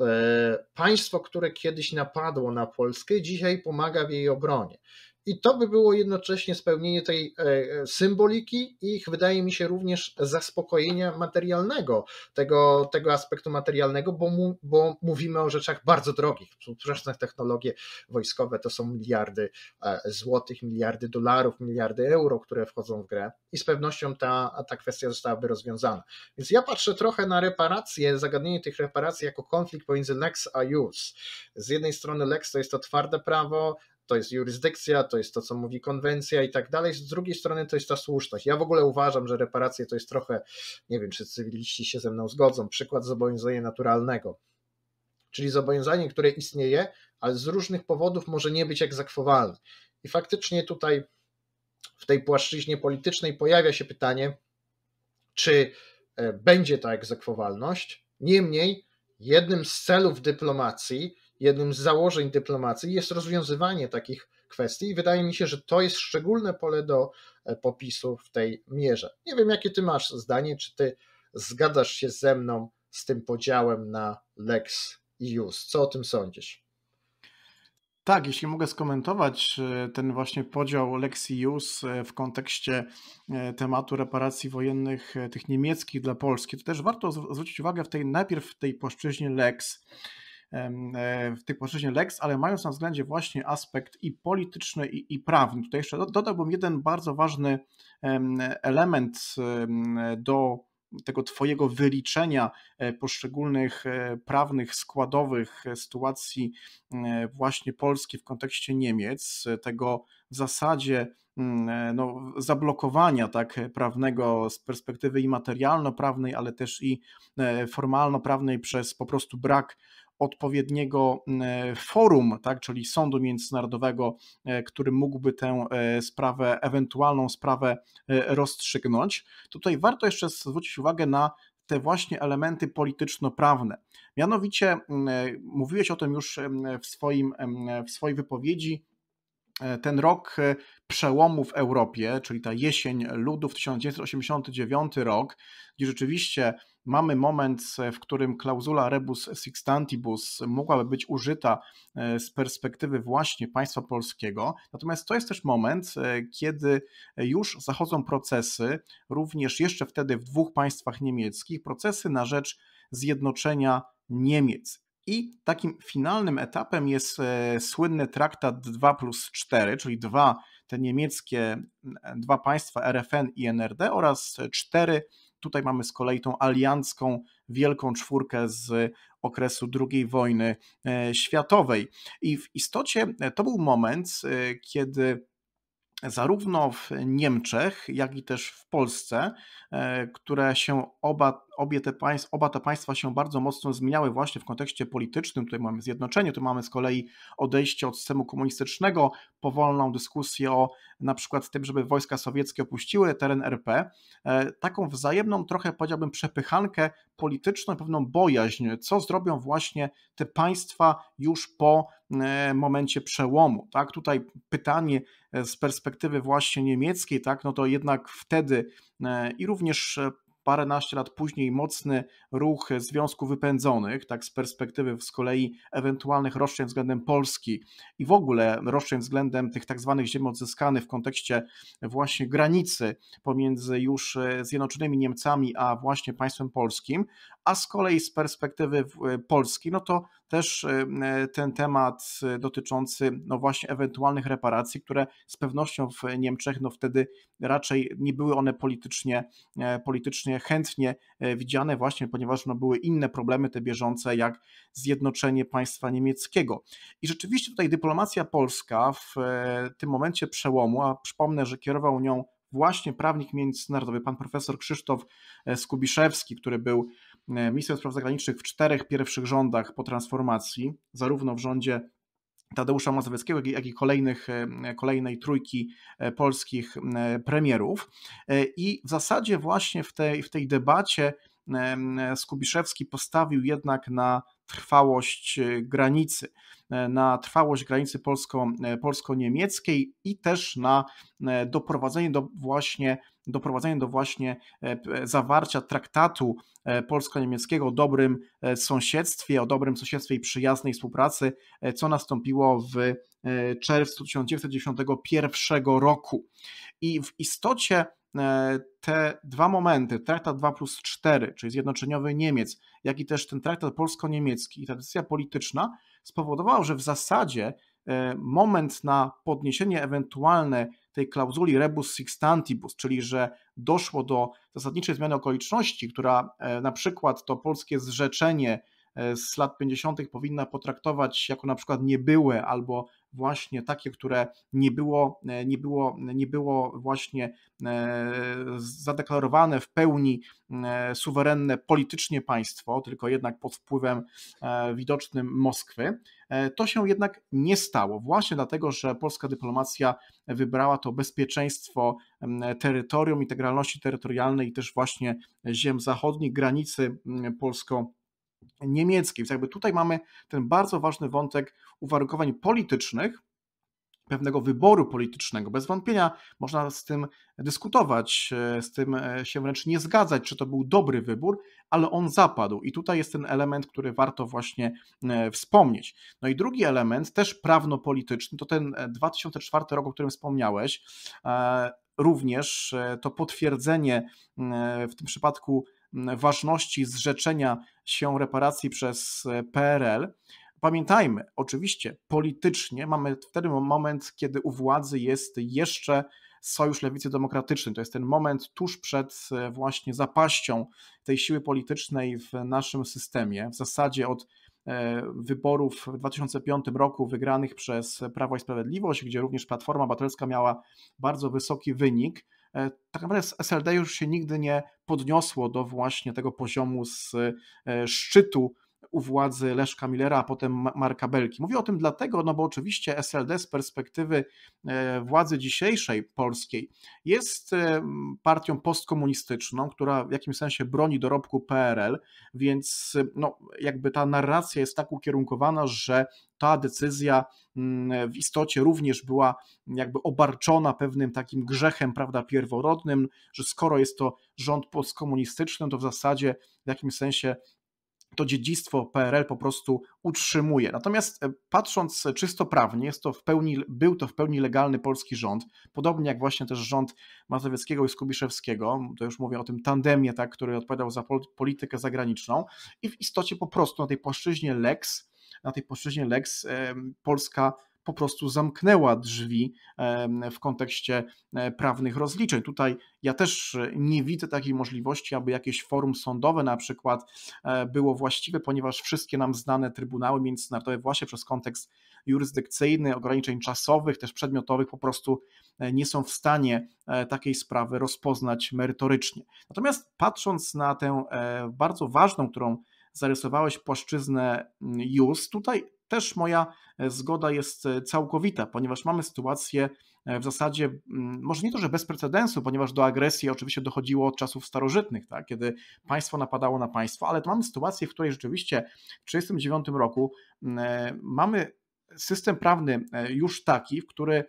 E, państwo, które kiedyś napadło na Polskę, dzisiaj pomaga w jej obronie. I to by było jednocześnie spełnienie tej e, e, symboliki i wydaje mi się również zaspokojenia materialnego, tego, tego aspektu materialnego, bo, mu, bo mówimy o rzeczach bardzo drogich. Współczesne technologie wojskowe to są miliardy e, złotych, miliardy dolarów, miliardy euro, które wchodzą w grę i z pewnością ta, ta kwestia zostałaby rozwiązana. Więc ja patrzę trochę na reparacje, zagadnienie tych reparacji jako konflikt pomiędzy Lex a Use. Z jednej strony Lex to jest to twarde prawo, to jest jurysdykcja, to jest to, co mówi konwencja i tak dalej. Z drugiej strony to jest ta słuszność. Ja w ogóle uważam, że reparacje to jest trochę, nie wiem, czy cywiliści się ze mną zgodzą, przykład zobowiązania naturalnego, czyli zobowiązanie, które istnieje, ale z różnych powodów może nie być egzekwowalne. I faktycznie tutaj w tej płaszczyźnie politycznej pojawia się pytanie, czy e, będzie ta egzekwowalność. Niemniej, jednym z celów dyplomacji jednym z założeń dyplomacji jest rozwiązywanie takich kwestii i wydaje mi się, że to jest szczególne pole do e, popisu w tej mierze. Nie wiem, jakie ty masz zdanie, czy ty zgadzasz się ze mną z tym podziałem na Lex i Jus. Co o tym sądzisz? Tak, jeśli mogę skomentować e, ten właśnie podział lex i jus e, w kontekście tematu reparacji wojennych tych niemieckich dla Polski, to też warto zwrócić uwagę w tej najpierw w tej płaszczyźnie Lex, E, w tych płaszczyźnie Lex, ale mając na względzie właśnie aspekt i polityczny, i, i prawny. Tutaj jeszcze dodałbym jeden bardzo ważny element do tego Twojego wyliczenia e, poszczególnych e, prawnych, składowych sytuacji właśnie Polski w kontekście Niemiec, tego w zasadzie mm, no, zablokowania tak prawnego z perspektywy i materialno-prawnej, ale też i formalno-prawnej przez po prostu brak odpowiedniego mm, e, forum, tak, czyli sądu międzynarodowego, e, który mógłby tę e, sprawę, ewentualną sprawę rozstrzygnąć. Tutaj warto jeszcze zwrócić uwagę na te właśnie elementy polityczno-prawne. Mianowicie, mm, mówiłeś o tym już w, swoim, w swojej wypowiedzi, ten rok przełomu w Europie, czyli ta jesień ludów 1989 rok, gdzie rzeczywiście mamy moment, e, w którym klauzula rebus sixtantibus mogłaby być użyta e, z perspektywy właśnie państwa polskiego. Natomiast to jest też moment, e, kiedy już zachodzą procesy, również jeszcze wtedy w dwóch państwach niemieckich, procesy na rzecz zjednoczenia Niemiec. I takim finalnym etapem jest słynny traktat 2 plus 4, czyli dwa te niemieckie, dwa państwa RFN i NRD oraz cztery Tutaj mamy z kolei tą aliancką wielką czwórkę z okresu II wojny e, światowej. I w istocie e, to był moment, e, kiedy zarówno w Niemczech, jak i też w Polsce, które się oba obie te państw, oba te państwa się bardzo mocno zmieniały właśnie w kontekście politycznym. Tutaj mamy zjednoczenie, tu mamy z kolei odejście od systemu komunistycznego, powolną dyskusję o na przykład tym, żeby wojska sowieckie opuściły teren RP. E, taką wzajemną trochę powiedziałbym przepychankę polityczną, pewną bojaźń, co zrobią właśnie te państwa już po e, momencie przełomu. Tak? Tutaj pytanie e, z perspektywy właśnie niemieckiej, tak? no to jednak wtedy i również paręnaście lat później mocny ruch związków Wypędzonych, tak z perspektywy z kolei ewentualnych roszczeń względem Polski i w ogóle roszczeń względem tych tak zwanych ziem odzyskanych w kontekście właśnie granicy pomiędzy już e, Zjednoczonymi Niemcami a właśnie państwem polskim, a z kolei z perspektywy Polski, no to też y, y, ten temat dotyczący no właśnie ewentualnych reparacji, które z pewnością w Niemczech no wtedy raczej nie były one politycznie, e, politycznie chętnie e, widziane właśnie, ponieważ no były inne problemy te bieżące, jak zjednoczenie państwa niemieckiego. I rzeczywiście tutaj dyplomacja polska w e, tym momencie przełomu, a przypomnę, że kierował nią właśnie prawnik międzynarodowy, pan profesor Krzysztof Skubiszewski, który był E, minister spraw zagranicznych w czterech pierwszych rządach po transformacji, zarówno w rządzie Tadeusza Mazowieckiego, jak i kolejnych, e, kolejnej trójki e, polskich premierów. I w zasadzie właśnie w tej, w tej debacie Skubiszewski postawił jednak na trwałość granicy. E, na trwałość granicy polsko, e, polsko-niemieckiej i też na e, doprowadzenie do właśnie doprowadzenie do właśnie zawarcia traktatu polsko-niemieckiego o dobrym sąsiedztwie, o dobrym sąsiedztwie i przyjaznej współpracy, co nastąpiło w czerwcu 1991 roku. I w istocie te dwa momenty, traktat 2 plus 4, czyli zjednoczeniowy Niemiec, jak i też ten traktat polsko-niemiecki i ta decyzja polityczna, spowodowało, że w zasadzie e, moment na podniesienie ewentualne tej klauzuli rebus sixtantibus, czyli że doszło do zasadniczej zmiany okoliczności, która e, na przykład to polskie zrzeczenie e, z lat 50. powinna potraktować jako na przykład niebyłe albo właśnie takie, które nie było, e, nie było, nie było właśnie e, zadeklarowane w pełni e, suwerenne politycznie państwo, tylko jednak pod wpływem widocznym Moskwy. To się jednak nie stało, właśnie dlatego, że polska dyplomacja wybrała to bezpieczeństwo terytorium, integralności terytorialnej i też właśnie ziem zachodnich, granicy polsko- niemieckiej. Więc jakby tutaj mamy ten bardzo ważny wątek uwarunkowań politycznych, pewnego wyboru politycznego. Bez wątpienia można z tym dyskutować, e, z tym e, się wręcz nie zgadzać, czy to był dobry wybór, ale on zapadł i tutaj jest ten element, który warto właśnie e, wspomnieć. No i drugi element, też prawno-polityczny, to ten 2004 rok, o którym wspomniałeś, również to potwierdzenie w tym przypadku ważności zrzeczenia się reparacji przez e, PRL. Pamiętajmy, oczywiście politycznie mamy wtedy moment, kiedy u władzy jest jeszcze Sojusz Lewicy Demokratycznej. To jest ten moment tuż przed e, właśnie zapaścią tej siły politycznej w naszym systemie. W zasadzie od e, wyborów w 2005 roku wygranych przez Prawo i Sprawiedliwość, gdzie również Platforma Obywatelska miała bardzo wysoki wynik. Tak naprawdę SLD już się nigdy nie podniosło do właśnie tego poziomu z e, szczytu u władzy Leszka Millera, a potem Marka Belki. Mówię o tym dlatego, no bo oczywiście SLD z perspektywy e, władzy dzisiejszej polskiej jest e, partią postkomunistyczną, która w jakimś sensie broni dorobku PRL, więc no, jakby ta narracja jest tak ukierunkowana, że ta decyzja mm, w istocie również była jakby obarczona pewnym takim grzechem, prawda, pierworodnym, że skoro jest to rząd postkomunistyczny, to w zasadzie w jakimś sensie to dziedzictwo PRL po prostu utrzymuje. Natomiast e, patrząc czysto prawnie, jest to w pełni, był to w pełni legalny polski rząd, podobnie jak właśnie też rząd Mazowieckiego i Skubiszewskiego, to już mówię o tym tandemie, tak, który odpowiadał za politykę zagraniczną i w istocie po prostu na tej płaszczyźnie Lex, na tej płaszczyźnie Lex Polska po prostu zamknęła drzwi w kontekście e, prawnych rozliczeń. Tutaj ja też e, nie widzę takiej możliwości, aby jakieś forum sądowe na przykład e, było właściwe, ponieważ wszystkie nam znane trybunały międzynarodowe właśnie przez kontekst jurysdykcyjny, ograniczeń czasowych, też przedmiotowych po prostu nie są w stanie takiej sprawy rozpoznać merytorycznie. Natomiast patrząc na tę bardzo ważną, którą zarysowałeś płaszczyznę mm, JUS, tutaj też moja e, zgoda jest e, całkowita, ponieważ mamy sytuację e, w zasadzie, mm, może nie to, że bez precedensu, ponieważ do agresji oczywiście dochodziło od czasów starożytnych, tak, kiedy państwo napadało na państwo, ale to mamy sytuację, w której rzeczywiście w 1939 roku mm, mamy system prawny już taki, który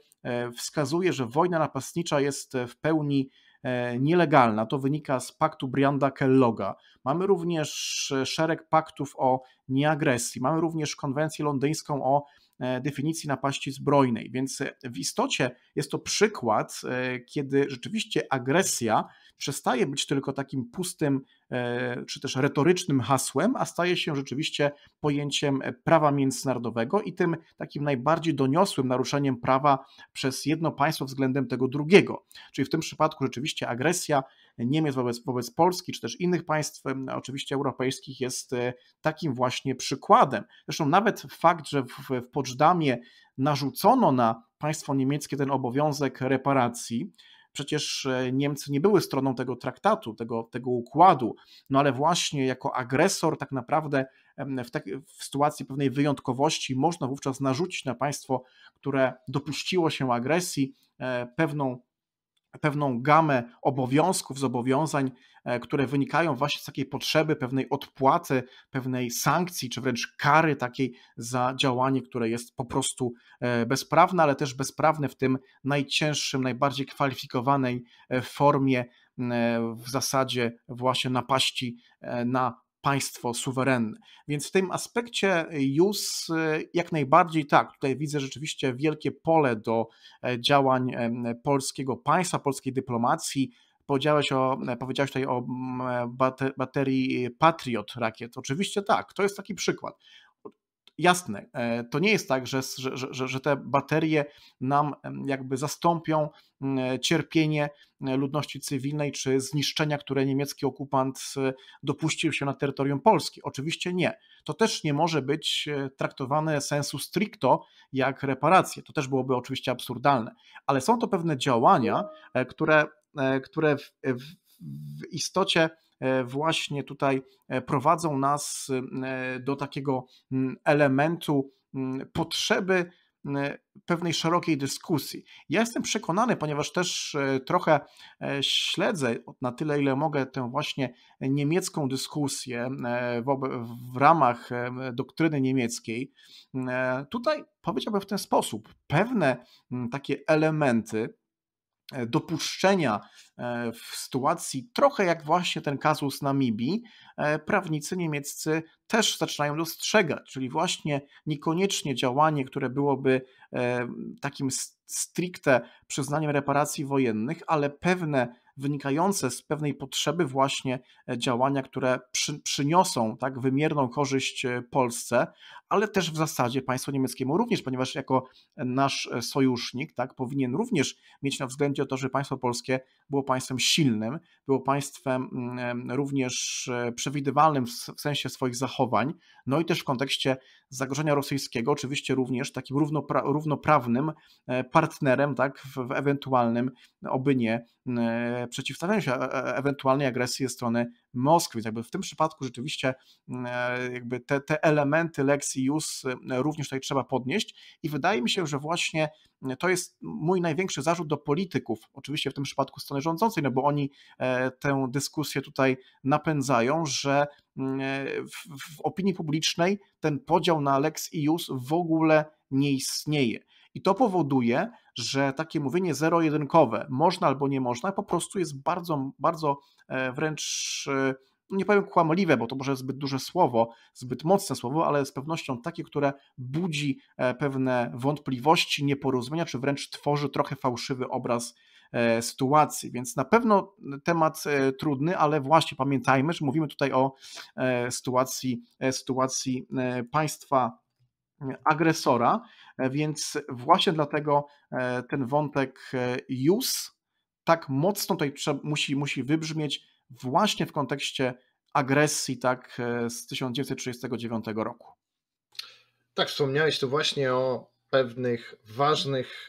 wskazuje, że wojna napastnicza jest w pełni E, nielegalna. To wynika z paktu Brianda Kelloga. Mamy również e, szereg paktów o nieagresji. Mamy również konwencję londyńską o e, definicji napaści zbrojnej. Więc w istocie jest to przykład, kiedy rzeczywiście agresja przestaje być tylko takim pustym E, czy też retorycznym hasłem, a staje się rzeczywiście pojęciem e, prawa międzynarodowego i tym takim najbardziej doniosłym naruszeniem prawa przez jedno państwo względem tego drugiego. Czyli w tym przypadku rzeczywiście agresja Niemiec wobec, wobec Polski, czy też innych państw, oczywiście europejskich, jest e, takim właśnie przykładem. Zresztą nawet fakt, że w, w Poczdamie narzucono na państwo niemieckie ten obowiązek reparacji, Przecież e, Niemcy nie były stroną tego traktatu, tego, tego układu, no ale właśnie jako agresor tak naprawdę w, tak, w sytuacji pewnej wyjątkowości można wówczas narzucić na państwo, które dopuściło się agresji, e, pewną pewną gamę obowiązków, zobowiązań, e, które wynikają właśnie z takiej potrzeby pewnej odpłaty, pewnej sankcji, czy wręcz kary takiej za działanie, które jest po prostu e, bezprawne, ale też bezprawne w tym najcięższym, najbardziej kwalifikowanej e, formie, w zasadzie właśnie napaści na państwo suwerenne. Więc w tym aspekcie już e, jak najbardziej tak, tutaj widzę rzeczywiście wielkie pole do e, działań polskiego państwa, polskiej dyplomacji. Powiedziałeś, o, e, powiedziałeś tutaj o baterii Patriot rakiet. Oczywiście tak, to jest taki przykład jasne, e, to nie jest tak, że, że, że, że te baterie nam jakby zastąpią mm, e, cierpienie e, ludności cywilnej czy zniszczenia, które niemiecki okupant dopuścił się na terytorium Polski. Oczywiście nie. To też nie może być traktowane sensu stricto jak reparacje. To też byłoby oczywiście absurdalne, ale są to pewne działania, które, które w, w, w istocie E, właśnie tutaj e, prowadzą nas e, do takiego mm, elementu mm, potrzeby mm, pewnej szerokiej dyskusji. Ja jestem przekonany, ponieważ też trochę śledzę na tyle, ile mogę, tę właśnie niemiecką dyskusję w, ramach doktryny niemieckiej. Tutaj powiedziałbym w ten sposób: pewne takie elementy, E, dopuszczenia e, w sytuacji, trochę jak właśnie ten kazus Namibii, e, prawnicy niemieccy też zaczynają dostrzegać, czyli właśnie niekoniecznie działanie, które byłoby takim stricte przyznaniem reparacji wojennych, ale pewne wynikające z pewnej potrzeby właśnie e, działania, które przy, przyniosą tak wymierną korzyść e, Polsce, ale też w zasadzie państwu niemieckiemu również, ponieważ jako nasz e, sojusznik tak, powinien również mieć na względzie to, że państwo polskie było państwem silnym, było państwem mm, również e, przewidywalnym w sensie swoich zachowań, no i też w kontekście zagrożenia rosyjskiego, oczywiście również takim równopra równoprawnym e, partnerem tak, w, w ewentualnym, oby nie, przeciwstawianiu się e, ewentualnej agresji ze strony Moskwy. Jakby w tym przypadku rzeczywiście mm, e, jakby te, te elementy lekcji JUS e, również tutaj trzeba podnieść i wydaje mi się, że właśnie mm, to jest mój największy zarzut do polityków, oczywiście w tym przypadku strony rządzącej, no bo oni e, tę dyskusję tutaj napędzają, że mm, w, w opinii publicznej ten podział na Lex i Jus w ogóle nie istnieje. I to powoduje, że takie mówienie zero-jedynkowe, można albo nie można, po prostu jest bardzo, bardzo e, wręcz e, no nie powiem kłamliwe, bo to może zbyt duże słowo, zbyt mocne słowo, ale z pewnością takie, które budzi e, pewne wątpliwości, nieporozumienia, czy wręcz tworzy trochę fałszywy obraz sytuacji. Więc na pewno temat trudny, ale właśnie pamiętajmy, że mówimy tutaj o sytuacji, sytuacji państwa agresora, e więc właśnie dlatego e, ten wątek e, use tak mocno tutaj musi, musi wybrzmieć właśnie w kontekście agresji tak z 1939 roku. Tak, wspomniałeś tu właśnie o pewnych ważnych,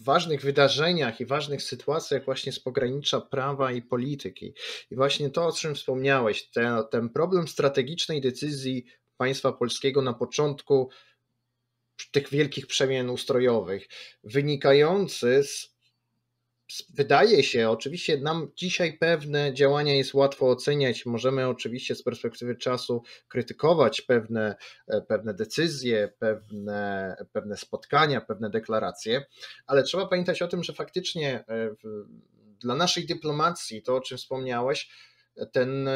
ważnych wydarzeniach i ważnych sytuacjach właśnie z pogranicza prawa i polityki. I właśnie to, o czym wspomniałeś, ten problem strategicznej decyzji państwa polskiego na początku tych wielkich przemian ustrojowych, wynikający z wydaje się, oczywiście nam dzisiaj pewne działania jest łatwo oceniać. Możemy oczywiście z perspektywy czasu krytykować pewne, e, pewne decyzje, pewne, pewne spotkania, pewne deklaracje, ale trzeba pamiętać o tym, że faktycznie e, w, dla naszej dyplomacji, to o czym wspomniałeś, ten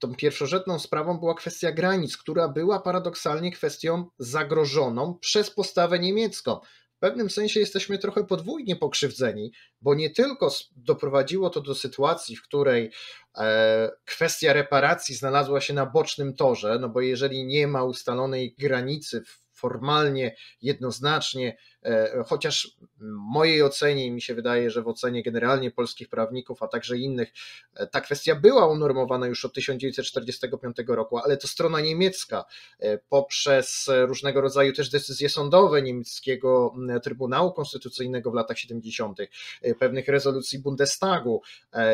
tą pierwszorzędną sprawą była kwestia granic, która była paradoksalnie kwestią zagrożoną przez postawę niemiecką. W pewnym sensie jesteśmy trochę podwójnie pokrzywdzeni, bo nie tylko doprowadziło to do sytuacji, w której e, kwestia reparacji znalazła się na bocznym torze, no bo jeżeli nie ma ustalonej granicy formalnie, jednoznacznie E, chociaż w mojej ocenie, mi się wydaje, że w ocenie generalnie polskich prawników, a także innych, e, ta kwestia była unormowana już od 1945 roku, ale to strona niemiecka e, poprzez różnego rodzaju też decyzje sądowe niemieckiego Trybunału Konstytucyjnego w latach 70., pewnych rezolucji Bundestagu,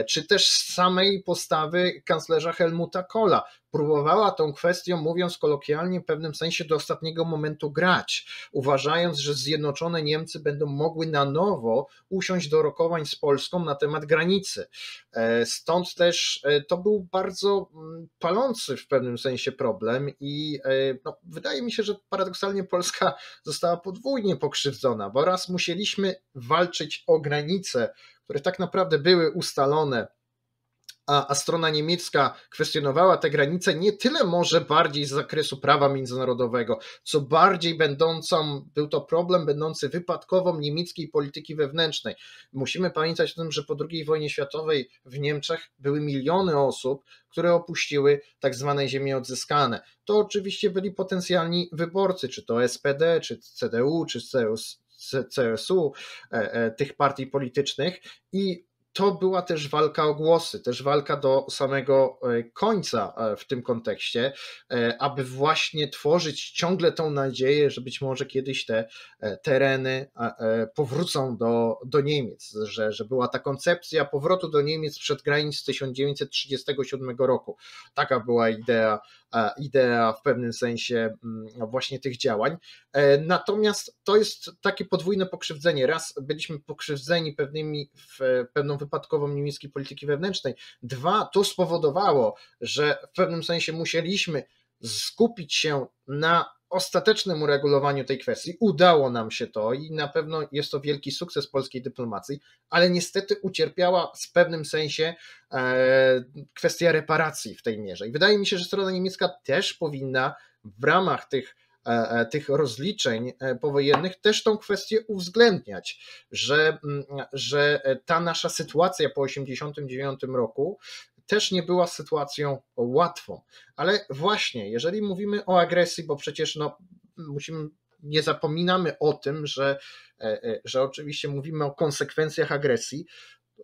czy też samej postawy kanclerza Helmuta Kohla, próbowała tą kwestią, mówiąc kolokwialnie, w pewnym sensie do ostatniego momentu grać, uważając, że zjednoczenie Zjednoczone Niemcy będą mogły na nowo usiąść do rokowań z Polską na temat granicy. E, stąd też e, to był bardzo mm, palący w pewnym sensie problem i e, no, wydaje mi się, że paradoksalnie Polska została podwójnie pokrzywdzona, bo raz musieliśmy walczyć o granice, które tak naprawdę były ustalone a, a strona niemiecka kwestionowała te granice nie tyle może bardziej z zakresu prawa międzynarodowego, co bardziej będącą, był to problem będący wypadkową niemieckiej polityki wewnętrznej. Musimy pamiętać o tym, że po II wojnie światowej w Niemczech były miliony osób, które opuściły tak zwane ziemie odzyskane. To oczywiście byli potencjalni wyborcy, czy to SPD, czy CDU, czy CSU, CSU e, e, tych partii politycznych i to była też walka o głosy, też walka do samego e, końca e, w tym kontekście, e, aby właśnie tworzyć ciągle tą nadzieję, że być może kiedyś te tereny powrócą do, do Niemiec, że, że była ta koncepcja powrotu do Niemiec przed granic 1937 roku. Taka była idea E, idea w pewnym sensie mm, właśnie tych działań. E, natomiast to jest takie podwójne pokrzywdzenie. Raz byliśmy pokrzywdzeni pewnymi, pewną wypadkową niemieckiej polityki wewnętrznej. Dwa, to spowodowało, że w pewnym sensie musieliśmy skupić się na ostatecznym uregulowaniu tej kwestii. Udało nam się to i na pewno jest to wielki sukces polskiej dyplomacji, ale niestety ucierpiała w pewnym sensie e, kwestia reparacji w tej mierze. I wydaje mi się, że strona niemiecka też powinna w ramach tych e, e, tych rozliczeń powojennych też tą kwestię uwzględniać, że, mm, że ta nasza sytuacja po 1989 roku też nie była sytuacją łatwą. Ale właśnie, jeżeli mówimy o agresji, bo przecież no, musimy nie zapominamy o tym, że, e, e, że oczywiście mówimy o konsekwencjach agresji,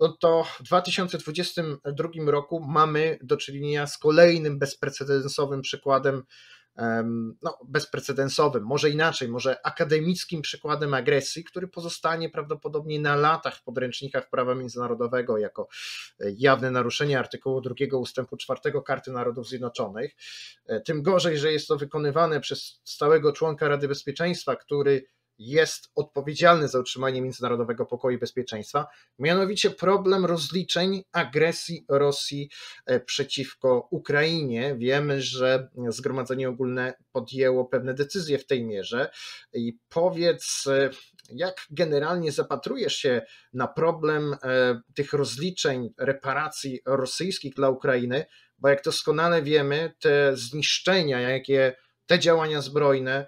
no to w 2022 roku mamy do czynienia z kolejnym bezprecedensowym przykładem no, bezprecedensowym, może inaczej, może akademickim przykładem agresji, który pozostanie prawdopodobnie na latach w podręcznikach prawa międzynarodowego jako e, jawne naruszenie artykułu 2 ustępu 4 Karty Narodów Zjednoczonych. E, tym gorzej, że jest to wykonywane przez stałego członka Rady Bezpieczeństwa, który jest odpowiedzialny za utrzymanie międzynarodowego pokoju i bezpieczeństwa, mianowicie problem rozliczeń agresji Rosji e, przeciwko Ukrainie. Wiemy, że Zgromadzenie Ogólne podjęło pewne decyzje w tej mierze i powiedz, e, jak generalnie zapatrujesz się na problem e, tych rozliczeń, reparacji rosyjskich dla Ukrainy, bo jak doskonale wiemy, te zniszczenia, jakie te działania zbrojne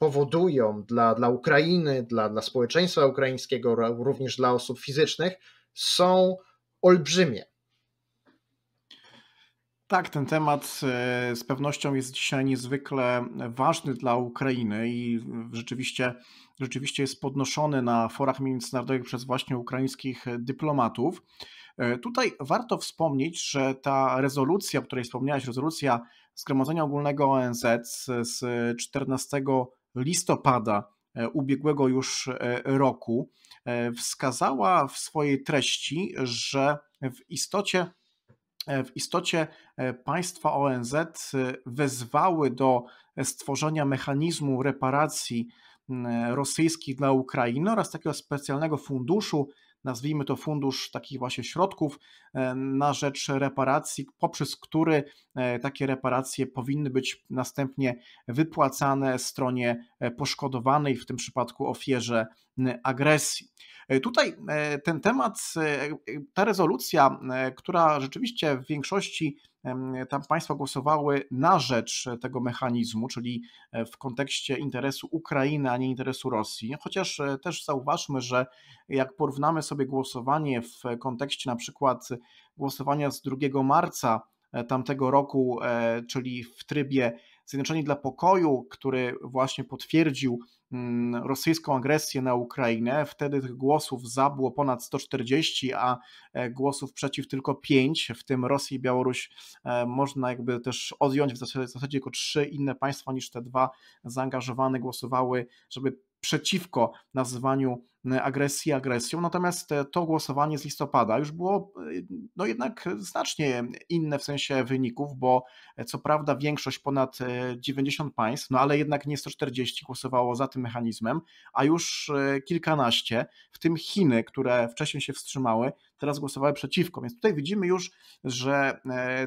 powodują dla, dla Ukrainy, dla, dla społeczeństwa ukraińskiego, również dla osób fizycznych, są olbrzymie. Tak, ten temat e, z pewnością jest dzisiaj niezwykle ważny dla Ukrainy i rzeczywiście, rzeczywiście jest podnoszony na forach międzynarodowych przez właśnie ukraińskich dyplomatów. E, tutaj warto wspomnieć, że ta rezolucja, o której wspomniałeś, rezolucja Zgromadzenia Ogólnego ONZ z 14 listopada e, ubiegłego już e, roku, e, wskazała w swojej treści, że w istocie w istocie państwa ONZ wezwały do stworzenia mechanizmu reparacji rosyjskich dla Ukrainy oraz takiego specjalnego funduszu nazwijmy to fundusz takich właśnie środków e, na rzecz reparacji, poprzez który e, takie reparacje powinny być następnie wypłacane stronie e, poszkodowanej, w tym przypadku ofierze agresji. Tutaj ten temat, ta rezolucja, która rzeczywiście w większości tam państwa głosowały na rzecz tego mechanizmu, czyli e, w kontekście interesu Ukrainy, a nie interesu Rosji. Chociaż e, też zauważmy, że jak porównamy sobie głosowanie w kontekście na przykład głosowania z 2 marca e, tamtego roku, czyli w trybie Zjednoczeni dla Pokoju, który właśnie potwierdził mm, rosyjską agresję na Ukrainę. Wtedy tych głosów za było ponad 140, a e, głosów przeciw tylko 5, w tym Rosji i Białoruś e, można jakby też odjąć w zasadzie, w zasadzie tylko trzy inne państwa niż te dwa zaangażowane głosowały, żeby przeciwko nazywaniu e, agresji agresją, natomiast e, to głosowanie z listopada już było e, no jednak znacznie inne w sensie wyników, bo co prawda większość ponad 90 państw, no ale jednak nie 140 głosowało za tym mechanizmem, a już kilkanaście, w tym Chiny, które wcześniej się wstrzymały, teraz głosowały przeciwko, więc tutaj widzimy już, że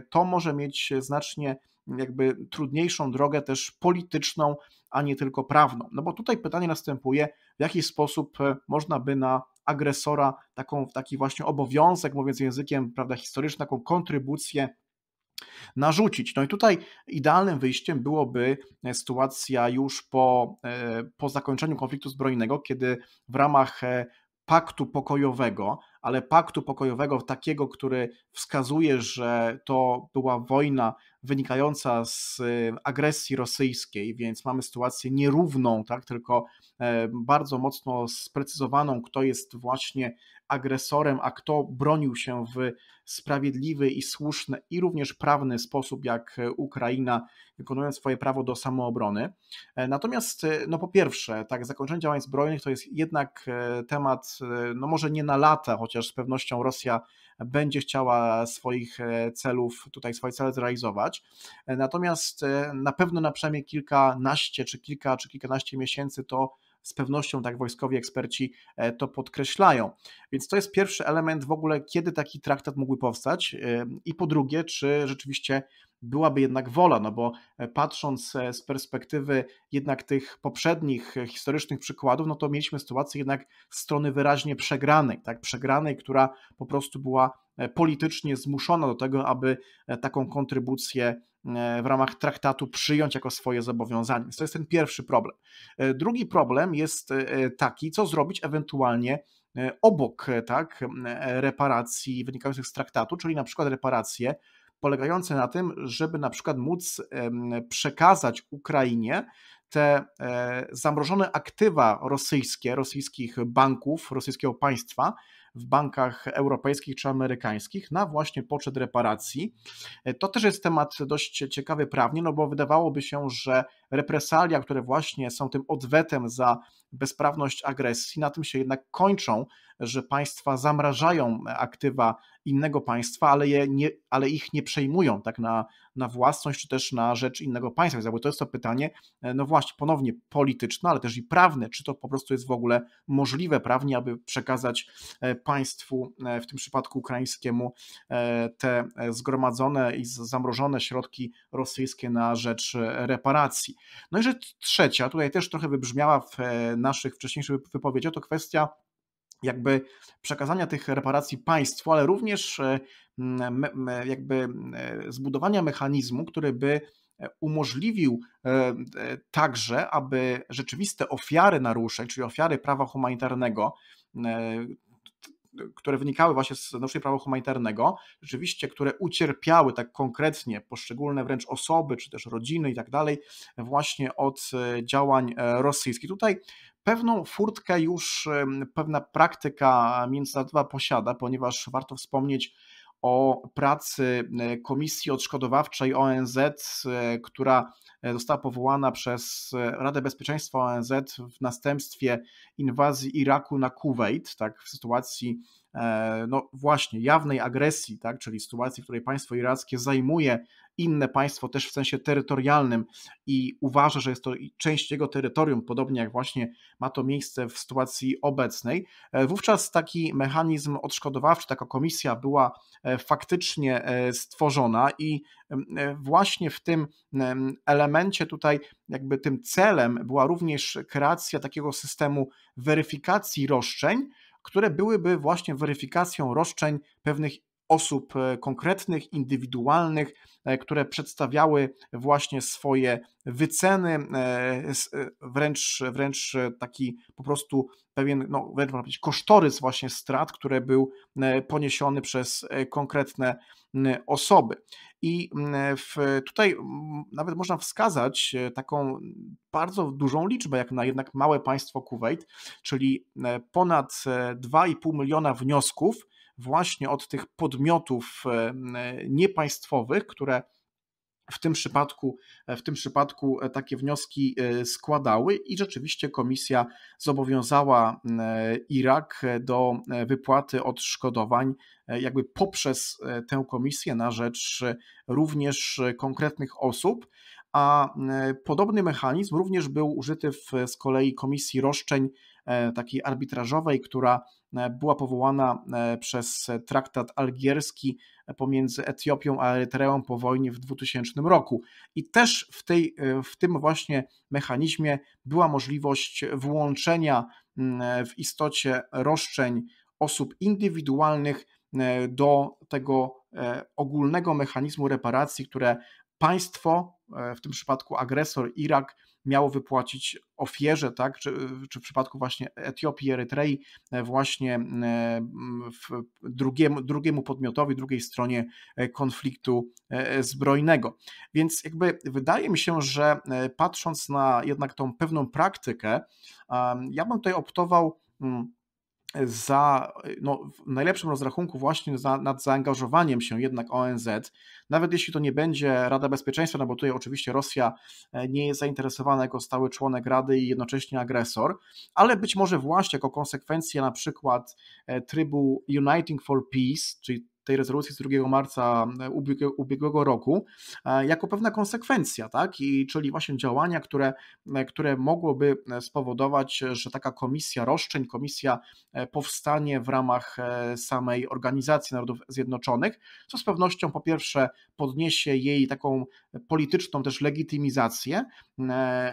to może mieć znacznie jakby trudniejszą drogę też polityczną, a nie tylko prawną. No bo tutaj pytanie następuje, w jaki sposób e, można by na agresora taką, taki właśnie obowiązek, mówiąc językiem prawda, historycznym, taką kontrybucję narzucić. No i tutaj idealnym wyjściem byłoby e, sytuacja już po, e, po zakończeniu konfliktu zbrojnego, kiedy w ramach paktu pokojowego ale paktu pokojowego, takiego, który wskazuje, że to była wojna wynikająca z y, agresji rosyjskiej, więc mamy sytuację nierówną, tak, tylko e, bardzo mocno sprecyzowaną, kto jest właśnie agresorem, a kto bronił się w sprawiedliwy i słuszny i również prawny sposób, jak e, Ukraina, wykonując swoje prawo do samoobrony. E, natomiast, e, no po pierwsze, tak, zakończenie działań zbrojnych to jest jednak temat, no może nie na lata, chociaż z pewnością Rosja będzie chciała swoich celów, tutaj swoje cele zrealizować. Natomiast na pewno na przynajmniej kilkanaście, czy kilka, czy kilkanaście miesięcy to z pewnością tak wojskowi eksperci e, to podkreślają. Więc to jest pierwszy element w ogóle, kiedy taki traktat mógłby powstać e, i po drugie, czy rzeczywiście byłaby jednak wola, no bo e, patrząc z perspektywy jednak tych poprzednich historycznych przykładów, no to mieliśmy sytuację jednak strony wyraźnie przegranej, tak, przegranej, która po prostu była politycznie zmuszona do tego, aby taką kontrybucję E, w ramach traktatu przyjąć jako swoje zobowiązanie. to jest ten pierwszy problem. E, drugi problem jest e, taki, co zrobić ewentualnie obok tak, reparacji wynikających z traktatu, czyli na przykład reparacje polegające na tym, żeby na przykład móc przekazać Ukrainie te zamrożone aktywa rosyjskie, rosyjskich banków, rosyjskiego państwa, w bankach europejskich czy amerykańskich na właśnie poczet reparacji. To też jest temat dość ciekawy prawnie, no bo wydawałoby się, że represalia, które właśnie są tym odwetem za bezprawność agresji, na tym się jednak kończą, że państwa zamrażają aktywa innego państwa, ale, je nie, ale ich nie przejmują tak na, na własność czy też na rzecz innego państwa. Więc to jest to pytanie, e, no właśnie, ponownie polityczne, ale też i prawne, czy to po prostu jest w ogóle możliwe prawnie, aby przekazać e, państwu, e, w tym przypadku ukraińskiemu, te zgromadzone i zamrożone środki rosyjskie na rzecz reparacji. No i rzecz trzecia, tutaj też trochę wybrzmiała w naszych wcześniejszych wypowiedziach, to kwestia jakby przekazania tych reparacji państwu, ale również e, jakby e, zbudowania mechanizmu, który by e, umożliwił także, aby rzeczywiste ofiary naruszeń, czyli ofiary prawa humanitarnego, które wynikały właśnie z naruszeń prawa humanitarnego, rzeczywiście, które ucierpiały tak konkretnie poszczególne wręcz osoby, czy też rodziny i tak dalej, właśnie od działań rosyjskich. Tutaj Pewną furtkę już pewna praktyka międzynarodowa posiada, ponieważ warto wspomnieć o pracy e, Komisji Odszkodowawczej ONZ, e, która została powołana przez e, Radę Bezpieczeństwa ONZ w następstwie inwazji Iraku na Kuwait, tak, w sytuacji no właśnie jawnej agresji, tak, czyli sytuacji, w której państwo irackie zajmuje inne państwo też w sensie terytorialnym i uważa, że jest to część jego terytorium, podobnie jak właśnie ma to miejsce w sytuacji obecnej, e, wówczas taki mechanizm odszkodowawczy, taka komisja była e, faktycznie e, stworzona i właśnie w tym elemencie tutaj, jakby tym celem była również kreacja takiego systemu weryfikacji roszczeń, które byłyby właśnie weryfikacją roszczeń pewnych osób e, konkretnych, indywidualnych, e, które przedstawiały właśnie swoje wyceny, e, wręcz, wręcz taki po prostu pewien, no wręcz można powiedzieć, kosztorys właśnie strat, które był poniesiony przez konkretne osoby. I w, tutaj nawet można wskazać taką bardzo dużą liczbę, jak na jednak małe państwo Kuwait, czyli ponad 2,5 miliona wniosków właśnie od tych podmiotów e, e, niepaństwowych, które w tym przypadku, e, w tym przypadku takie wnioski składały i rzeczywiście komisja zobowiązała Irak do wypłaty odszkodowań jakby poprzez tę komisję na rzecz również konkretnych osób, a podobny mechanizm również był użyty w z kolei komisji roszczeń E, takiej arbitrażowej, która e, była powołana e, przez traktat algierski pomiędzy Etiopią a Erytreą po wojnie w 2000 roku. I też w, tej, w tym właśnie mechanizmie była możliwość włączenia w istocie roszczeń osób indywidualnych do tego ogólnego mechanizmu reparacji, które państwo, w tym przypadku agresor Irak, miało wypłacić ofierze, tak, czy, czy w przypadku właśnie Etiopii, Erytrei, e, właśnie e, drugiemu, drugiemu podmiotowi, drugiej stronie e, konfliktu zbrojnego. Więc jakby wydaje mi się, że patrząc na jednak tą pewną praktykę, ja bym tutaj optował mm, za, no, w najlepszym rozrachunku właśnie za, nad zaangażowaniem się jednak ONZ, nawet jeśli to nie będzie Rada Bezpieczeństwa, no bo tutaj oczywiście Rosja e, nie jest zainteresowana jako stały członek Rady i jednocześnie agresor, ale być może właśnie jako konsekwencja na przykład e, trybu Uniting for Peace, czyli tej rezolucji z 2 marca e, ubiegłego roku, e, jako pewna konsekwencja, tak? I czyli właśnie działania, które, e, które mogłoby spowodować, że taka komisja roszczeń, komisja powstanie w ramach samej Organizacji Narodów Zjednoczonych, co z pewnością po pierwsze podniesie jej taką polityczną też legitymizację,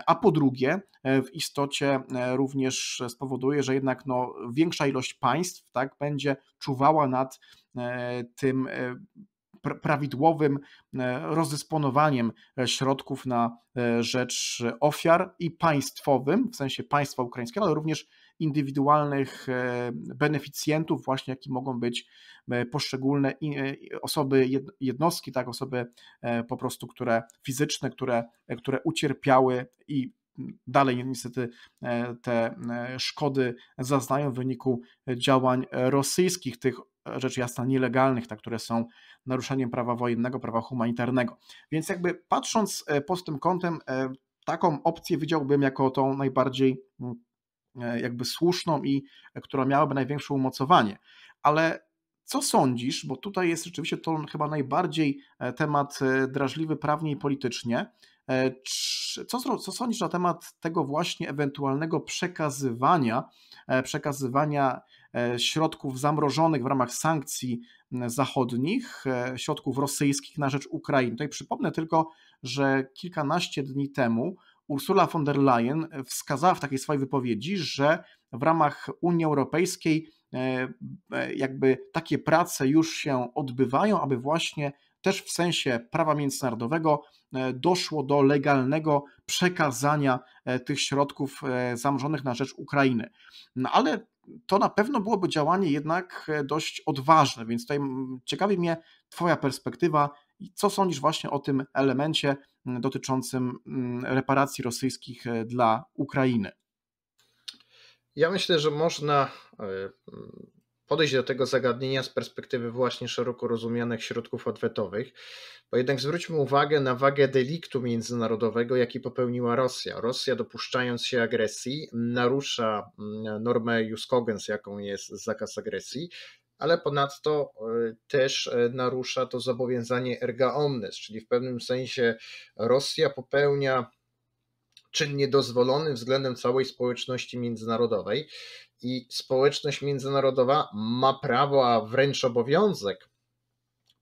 a po drugie w istocie e, również spowoduje, że jednak no, większa ilość państw tak, będzie czuwała nad e, tym e, prawidłowym rozdysponowaniem środków na rzecz ofiar i państwowym, w sensie państwa ukraińskiego, ale również indywidualnych beneficjentów, właśnie jaki mogą być poszczególne osoby, jednostki, tak, osoby po prostu, które fizyczne, które, które ucierpiały i dalej niestety e, te e, szkody zaznają w wyniku działań rosyjskich, tych e, rzecz jasna nielegalnych, tak, które są naruszeniem prawa wojennego, prawa humanitarnego. Więc jakby patrząc pod tym kątem, taką opcję widziałbym jako tą najbardziej mm, jakby słuszną i która miałaby największe umocowanie. Ale co sądzisz, bo tutaj jest rzeczywiście to chyba najbardziej temat drażliwy prawnie i politycznie, E, co, co sądzisz na temat tego właśnie ewentualnego przekazywania, e, przekazywania e, środków zamrożonych w ramach sankcji zachodnich, środków rosyjskich na rzecz Ukrainy? Tutaj przypomnę tylko, że kilkanaście dni temu Ursula von der Leyen wskazała w takiej swojej wypowiedzi, że w ramach Unii Europejskiej jakby takie prace już się odbywają, aby właśnie też w sensie prawa międzynarodowego e, doszło do legalnego przekazania e, tych środków e, zamrożonych na rzecz Ukrainy. No ale to na pewno byłoby działanie jednak dość odważne, więc tutaj ciekawi mnie Twoja perspektywa i co sądzisz właśnie o tym elemencie dotyczącym reparacji rosyjskich dla Ukrainy? Ja myślę, że można podejść do tego zagadnienia z perspektywy właśnie szeroko rozumianych środków odwetowych, bo jednak zwróćmy uwagę na wagę deliktu międzynarodowego, jaki popełniła Rosja. Rosja, dopuszczając się agresji, narusza mm, normę jus cogens, jaką jest zakaz agresji, ale ponadto e, też e, narusza to zobowiązanie erga omnes, czyli w pewnym sensie Rosja popełnia czyn niedozwolony względem całej społeczności międzynarodowej i społeczność międzynarodowa ma prawo, a wręcz obowiązek,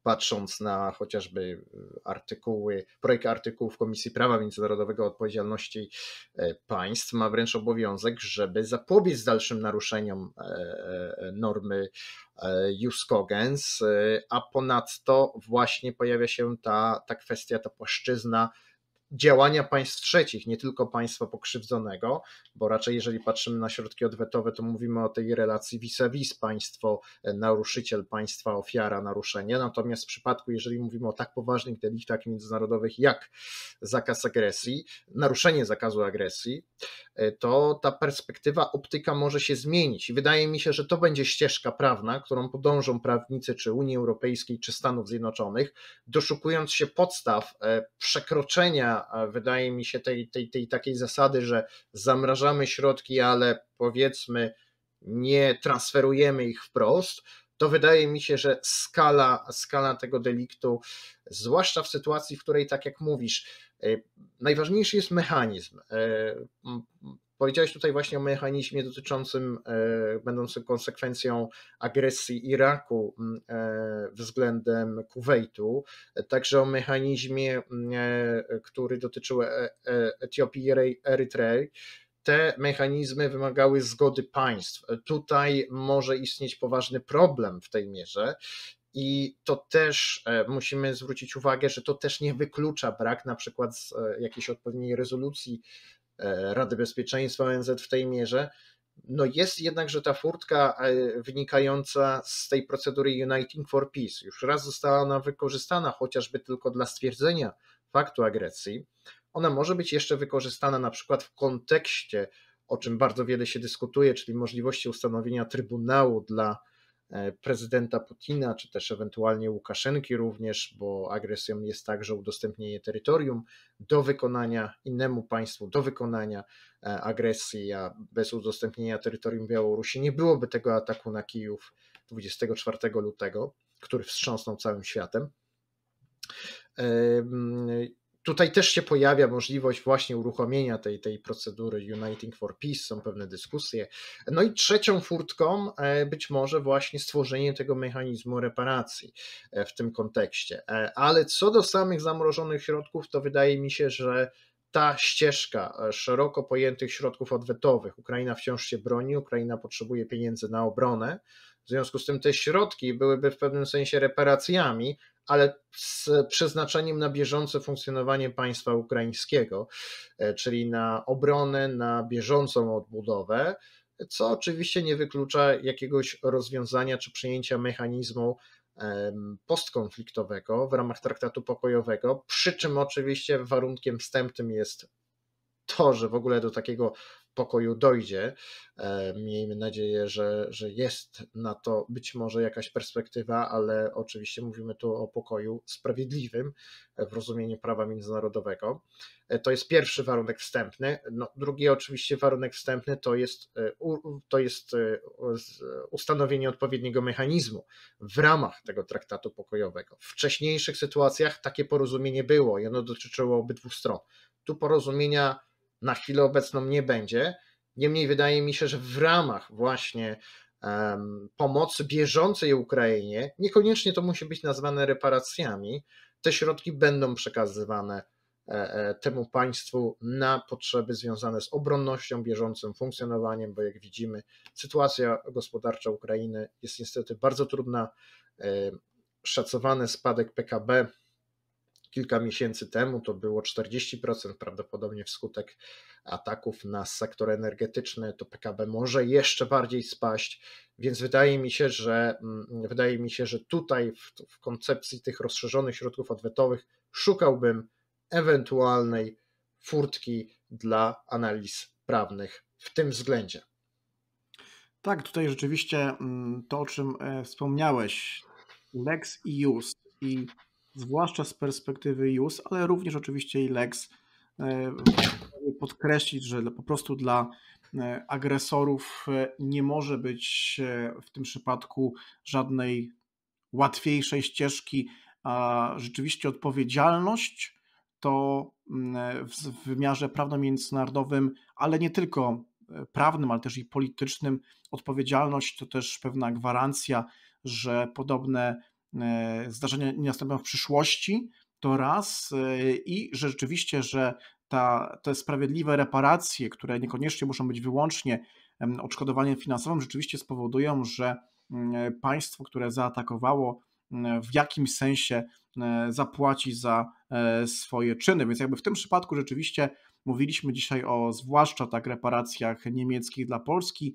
patrząc na chociażby y, artykuły, projekt artykułów Komisji Prawa Międzynarodowego Odpowiedzialności e, Państw, ma wręcz obowiązek, żeby zapobiec dalszym naruszeniom e, e, normy jus cogens, a ponadto właśnie pojawia się ta, ta kwestia, ta płaszczyzna działania państw trzecich, nie tylko państwa pokrzywdzonego, bo raczej jeżeli patrzymy na środki odwetowe, to mówimy o tej relacji vis-a-vis państwo e, naruszyciel, państwa ofiara naruszenia. Natomiast w przypadku, jeżeli mówimy o tak poważnych deliktach międzynarodowych jak zakaz agresji, naruszenie zakazu agresji, e, to ta perspektywa, optyka może się zmienić i wydaje mi się, że to będzie ścieżka prawna, którą podążą prawnicy czy Unii Europejskiej, czy Stanów Zjednoczonych, doszukując się podstaw e, przekroczenia wydaje mi się, tej, tej, tej takiej zasady, że zamrażamy środki, ale powiedzmy nie transferujemy ich wprost, to wydaje mi się, że skala, skala tego deliktu, zwłaszcza w sytuacji, w której, tak jak mówisz, y, najważniejszy jest mechanizm y, Powiedziałeś tutaj właśnie o mechanizmie dotyczącym, e, będącym konsekwencją agresji Iraku e, względem Kuwejtu, także o mechanizmie, e, który dotyczył Etiopii i Erytrei te mechanizmy wymagały zgody państw. Tutaj może istnieć poważny problem w tej mierze. I to też musimy zwrócić uwagę, że to też nie wyklucza brak na przykład jakiejś odpowiedniej rezolucji E, Rady Bezpieczeństwa ONZ w tej mierze. No jest jednakże ta furtka e, wynikająca z tej procedury Uniting for Peace. Już raz została ona wykorzystana, chociażby tylko dla stwierdzenia faktu agresji. Ona może być jeszcze wykorzystana na przykład w kontekście, o czym bardzo wiele się dyskutuje, czyli możliwości ustanowienia trybunału dla E, prezydenta Putina, czy też ewentualnie Łukaszenki również, bo agresją jest także udostępnienie terytorium do wykonania innemu państwu, do wykonania e, agresji, a bez udostępnienia terytorium Białorusi nie byłoby tego ataku na Kijów 24 lutego, który wstrząsnął całym światem. E, Tutaj też się pojawia możliwość właśnie uruchomienia tej, tej procedury Uniting for Peace, są pewne dyskusje. No i trzecią furtką e, być może właśnie stworzenie tego mechanizmu reparacji e, w tym kontekście. E, ale co do samych zamrożonych środków, to wydaje mi się, że ta ścieżka szeroko pojętych środków odwetowych, Ukraina wciąż się broni, Ukraina potrzebuje pieniędzy na obronę, w związku z tym te środki byłyby w pewnym sensie reparacjami, ale z przeznaczeniem na bieżące funkcjonowanie państwa ukraińskiego, e, czyli na obronę, na bieżącą odbudowę, co oczywiście nie wyklucza jakiegoś rozwiązania czy przyjęcia mechanizmu postkonfliktowego w ramach traktatu pokojowego, przy czym oczywiście warunkiem wstępnym jest to, że w ogóle do takiego pokoju dojdzie. E, miejmy nadzieję, że, że jest na to być może jakaś perspektywa, ale oczywiście mówimy tu o pokoju sprawiedliwym w rozumieniu prawa międzynarodowego. E, to jest pierwszy warunek wstępny. No, drugi oczywiście warunek wstępny to jest, e, to jest ustanowienie odpowiedniego mechanizmu w ramach tego traktatu pokojowego. W wcześniejszych sytuacjach takie porozumienie było i ono dotyczyło obydwu stron. Tu porozumienia na chwilę obecną nie będzie. Niemniej wydaje mi się, że w ramach właśnie um, pomocy bieżącej Ukrainie, niekoniecznie to musi być nazwane reparacjami, te środki będą przekazywane e, e, temu państwu na potrzeby związane z obronnością, bieżącym funkcjonowaniem, bo jak widzimy, sytuacja gospodarcza Ukrainy jest niestety bardzo trudna. E, szacowany spadek PKB kilka miesięcy temu to było 40% prawdopodobnie wskutek ataków na sektor energetyczny, to PKB może jeszcze bardziej spaść, więc wydaje mi się, że mm, wydaje mi się, że tutaj w, w koncepcji tych rozszerzonych środków odwetowych szukałbym ewentualnej furtki dla analiz prawnych w tym względzie. Tak, tutaj rzeczywiście mm, to, o czym e, wspomniałeś, Lex i Just i zwłaszcza z perspektywy Jus, ale również oczywiście i Lex, e, podkreślić, że po prostu dla e, agresorów e, nie może być w tym przypadku żadnej łatwiejszej ścieżki, a rzeczywiście odpowiedzialność to mm, w wymiarze prawno-międzynarodowym, ale nie tylko prawnym, ale też i politycznym, odpowiedzialność to też pewna gwarancja, że podobne E, zdarzenia nie nastąpią w przyszłości, to raz e, i że rzeczywiście, że ta, te sprawiedliwe reparacje, które niekoniecznie muszą być wyłącznie odszkodowaniem finansowym, rzeczywiście spowodują, że mm, państwo, które zaatakowało, mm, w jakimś sensie e, zapłaci za swoje czyny. Więc jakby w tym przypadku rzeczywiście mówiliśmy dzisiaj o zwłaszcza tak reparacjach niemieckich dla Polski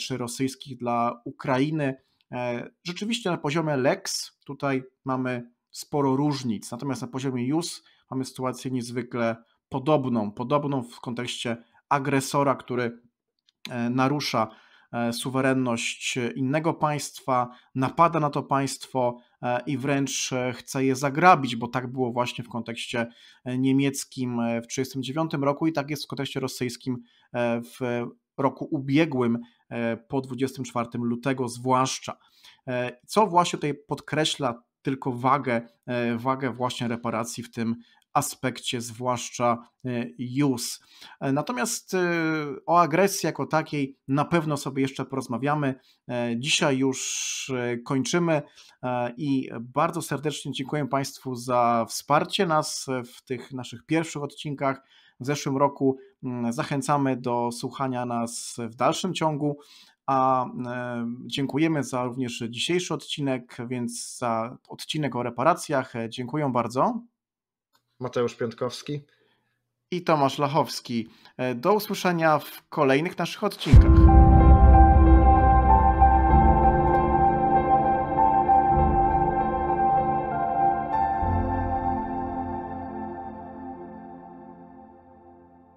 czy rosyjskich dla Ukrainy E, rzeczywiście na poziomie lex tutaj mamy sporo różnic, natomiast na poziomie jus mamy sytuację niezwykle podobną, podobną w kontekście agresora, który e, narusza e, suwerenność innego państwa, napada na to państwo i wręcz chce je zagrabić, bo tak było właśnie w kontekście niemieckim w 1939 roku i tak jest w kontekście rosyjskim w roku ubiegłym e, po 24 lutego zwłaszcza. E, co właśnie tutaj podkreśla tylko wagę, e, wagę właśnie reparacji w tym aspekcie, zwłaszcza use. Natomiast o agresji jako takiej na pewno sobie jeszcze porozmawiamy. Dzisiaj już kończymy i bardzo serdecznie dziękuję Państwu za wsparcie nas w tych naszych pierwszych odcinkach w zeszłym roku. Mm, zachęcamy do słuchania nas w dalszym ciągu, a e, dziękujemy za również dzisiejszy odcinek, więc za odcinek o reparacjach. E, dziękuję bardzo. Mateusz Piątkowski i Tomasz Lachowski. E, do usłyszenia w kolejnych naszych odcinkach.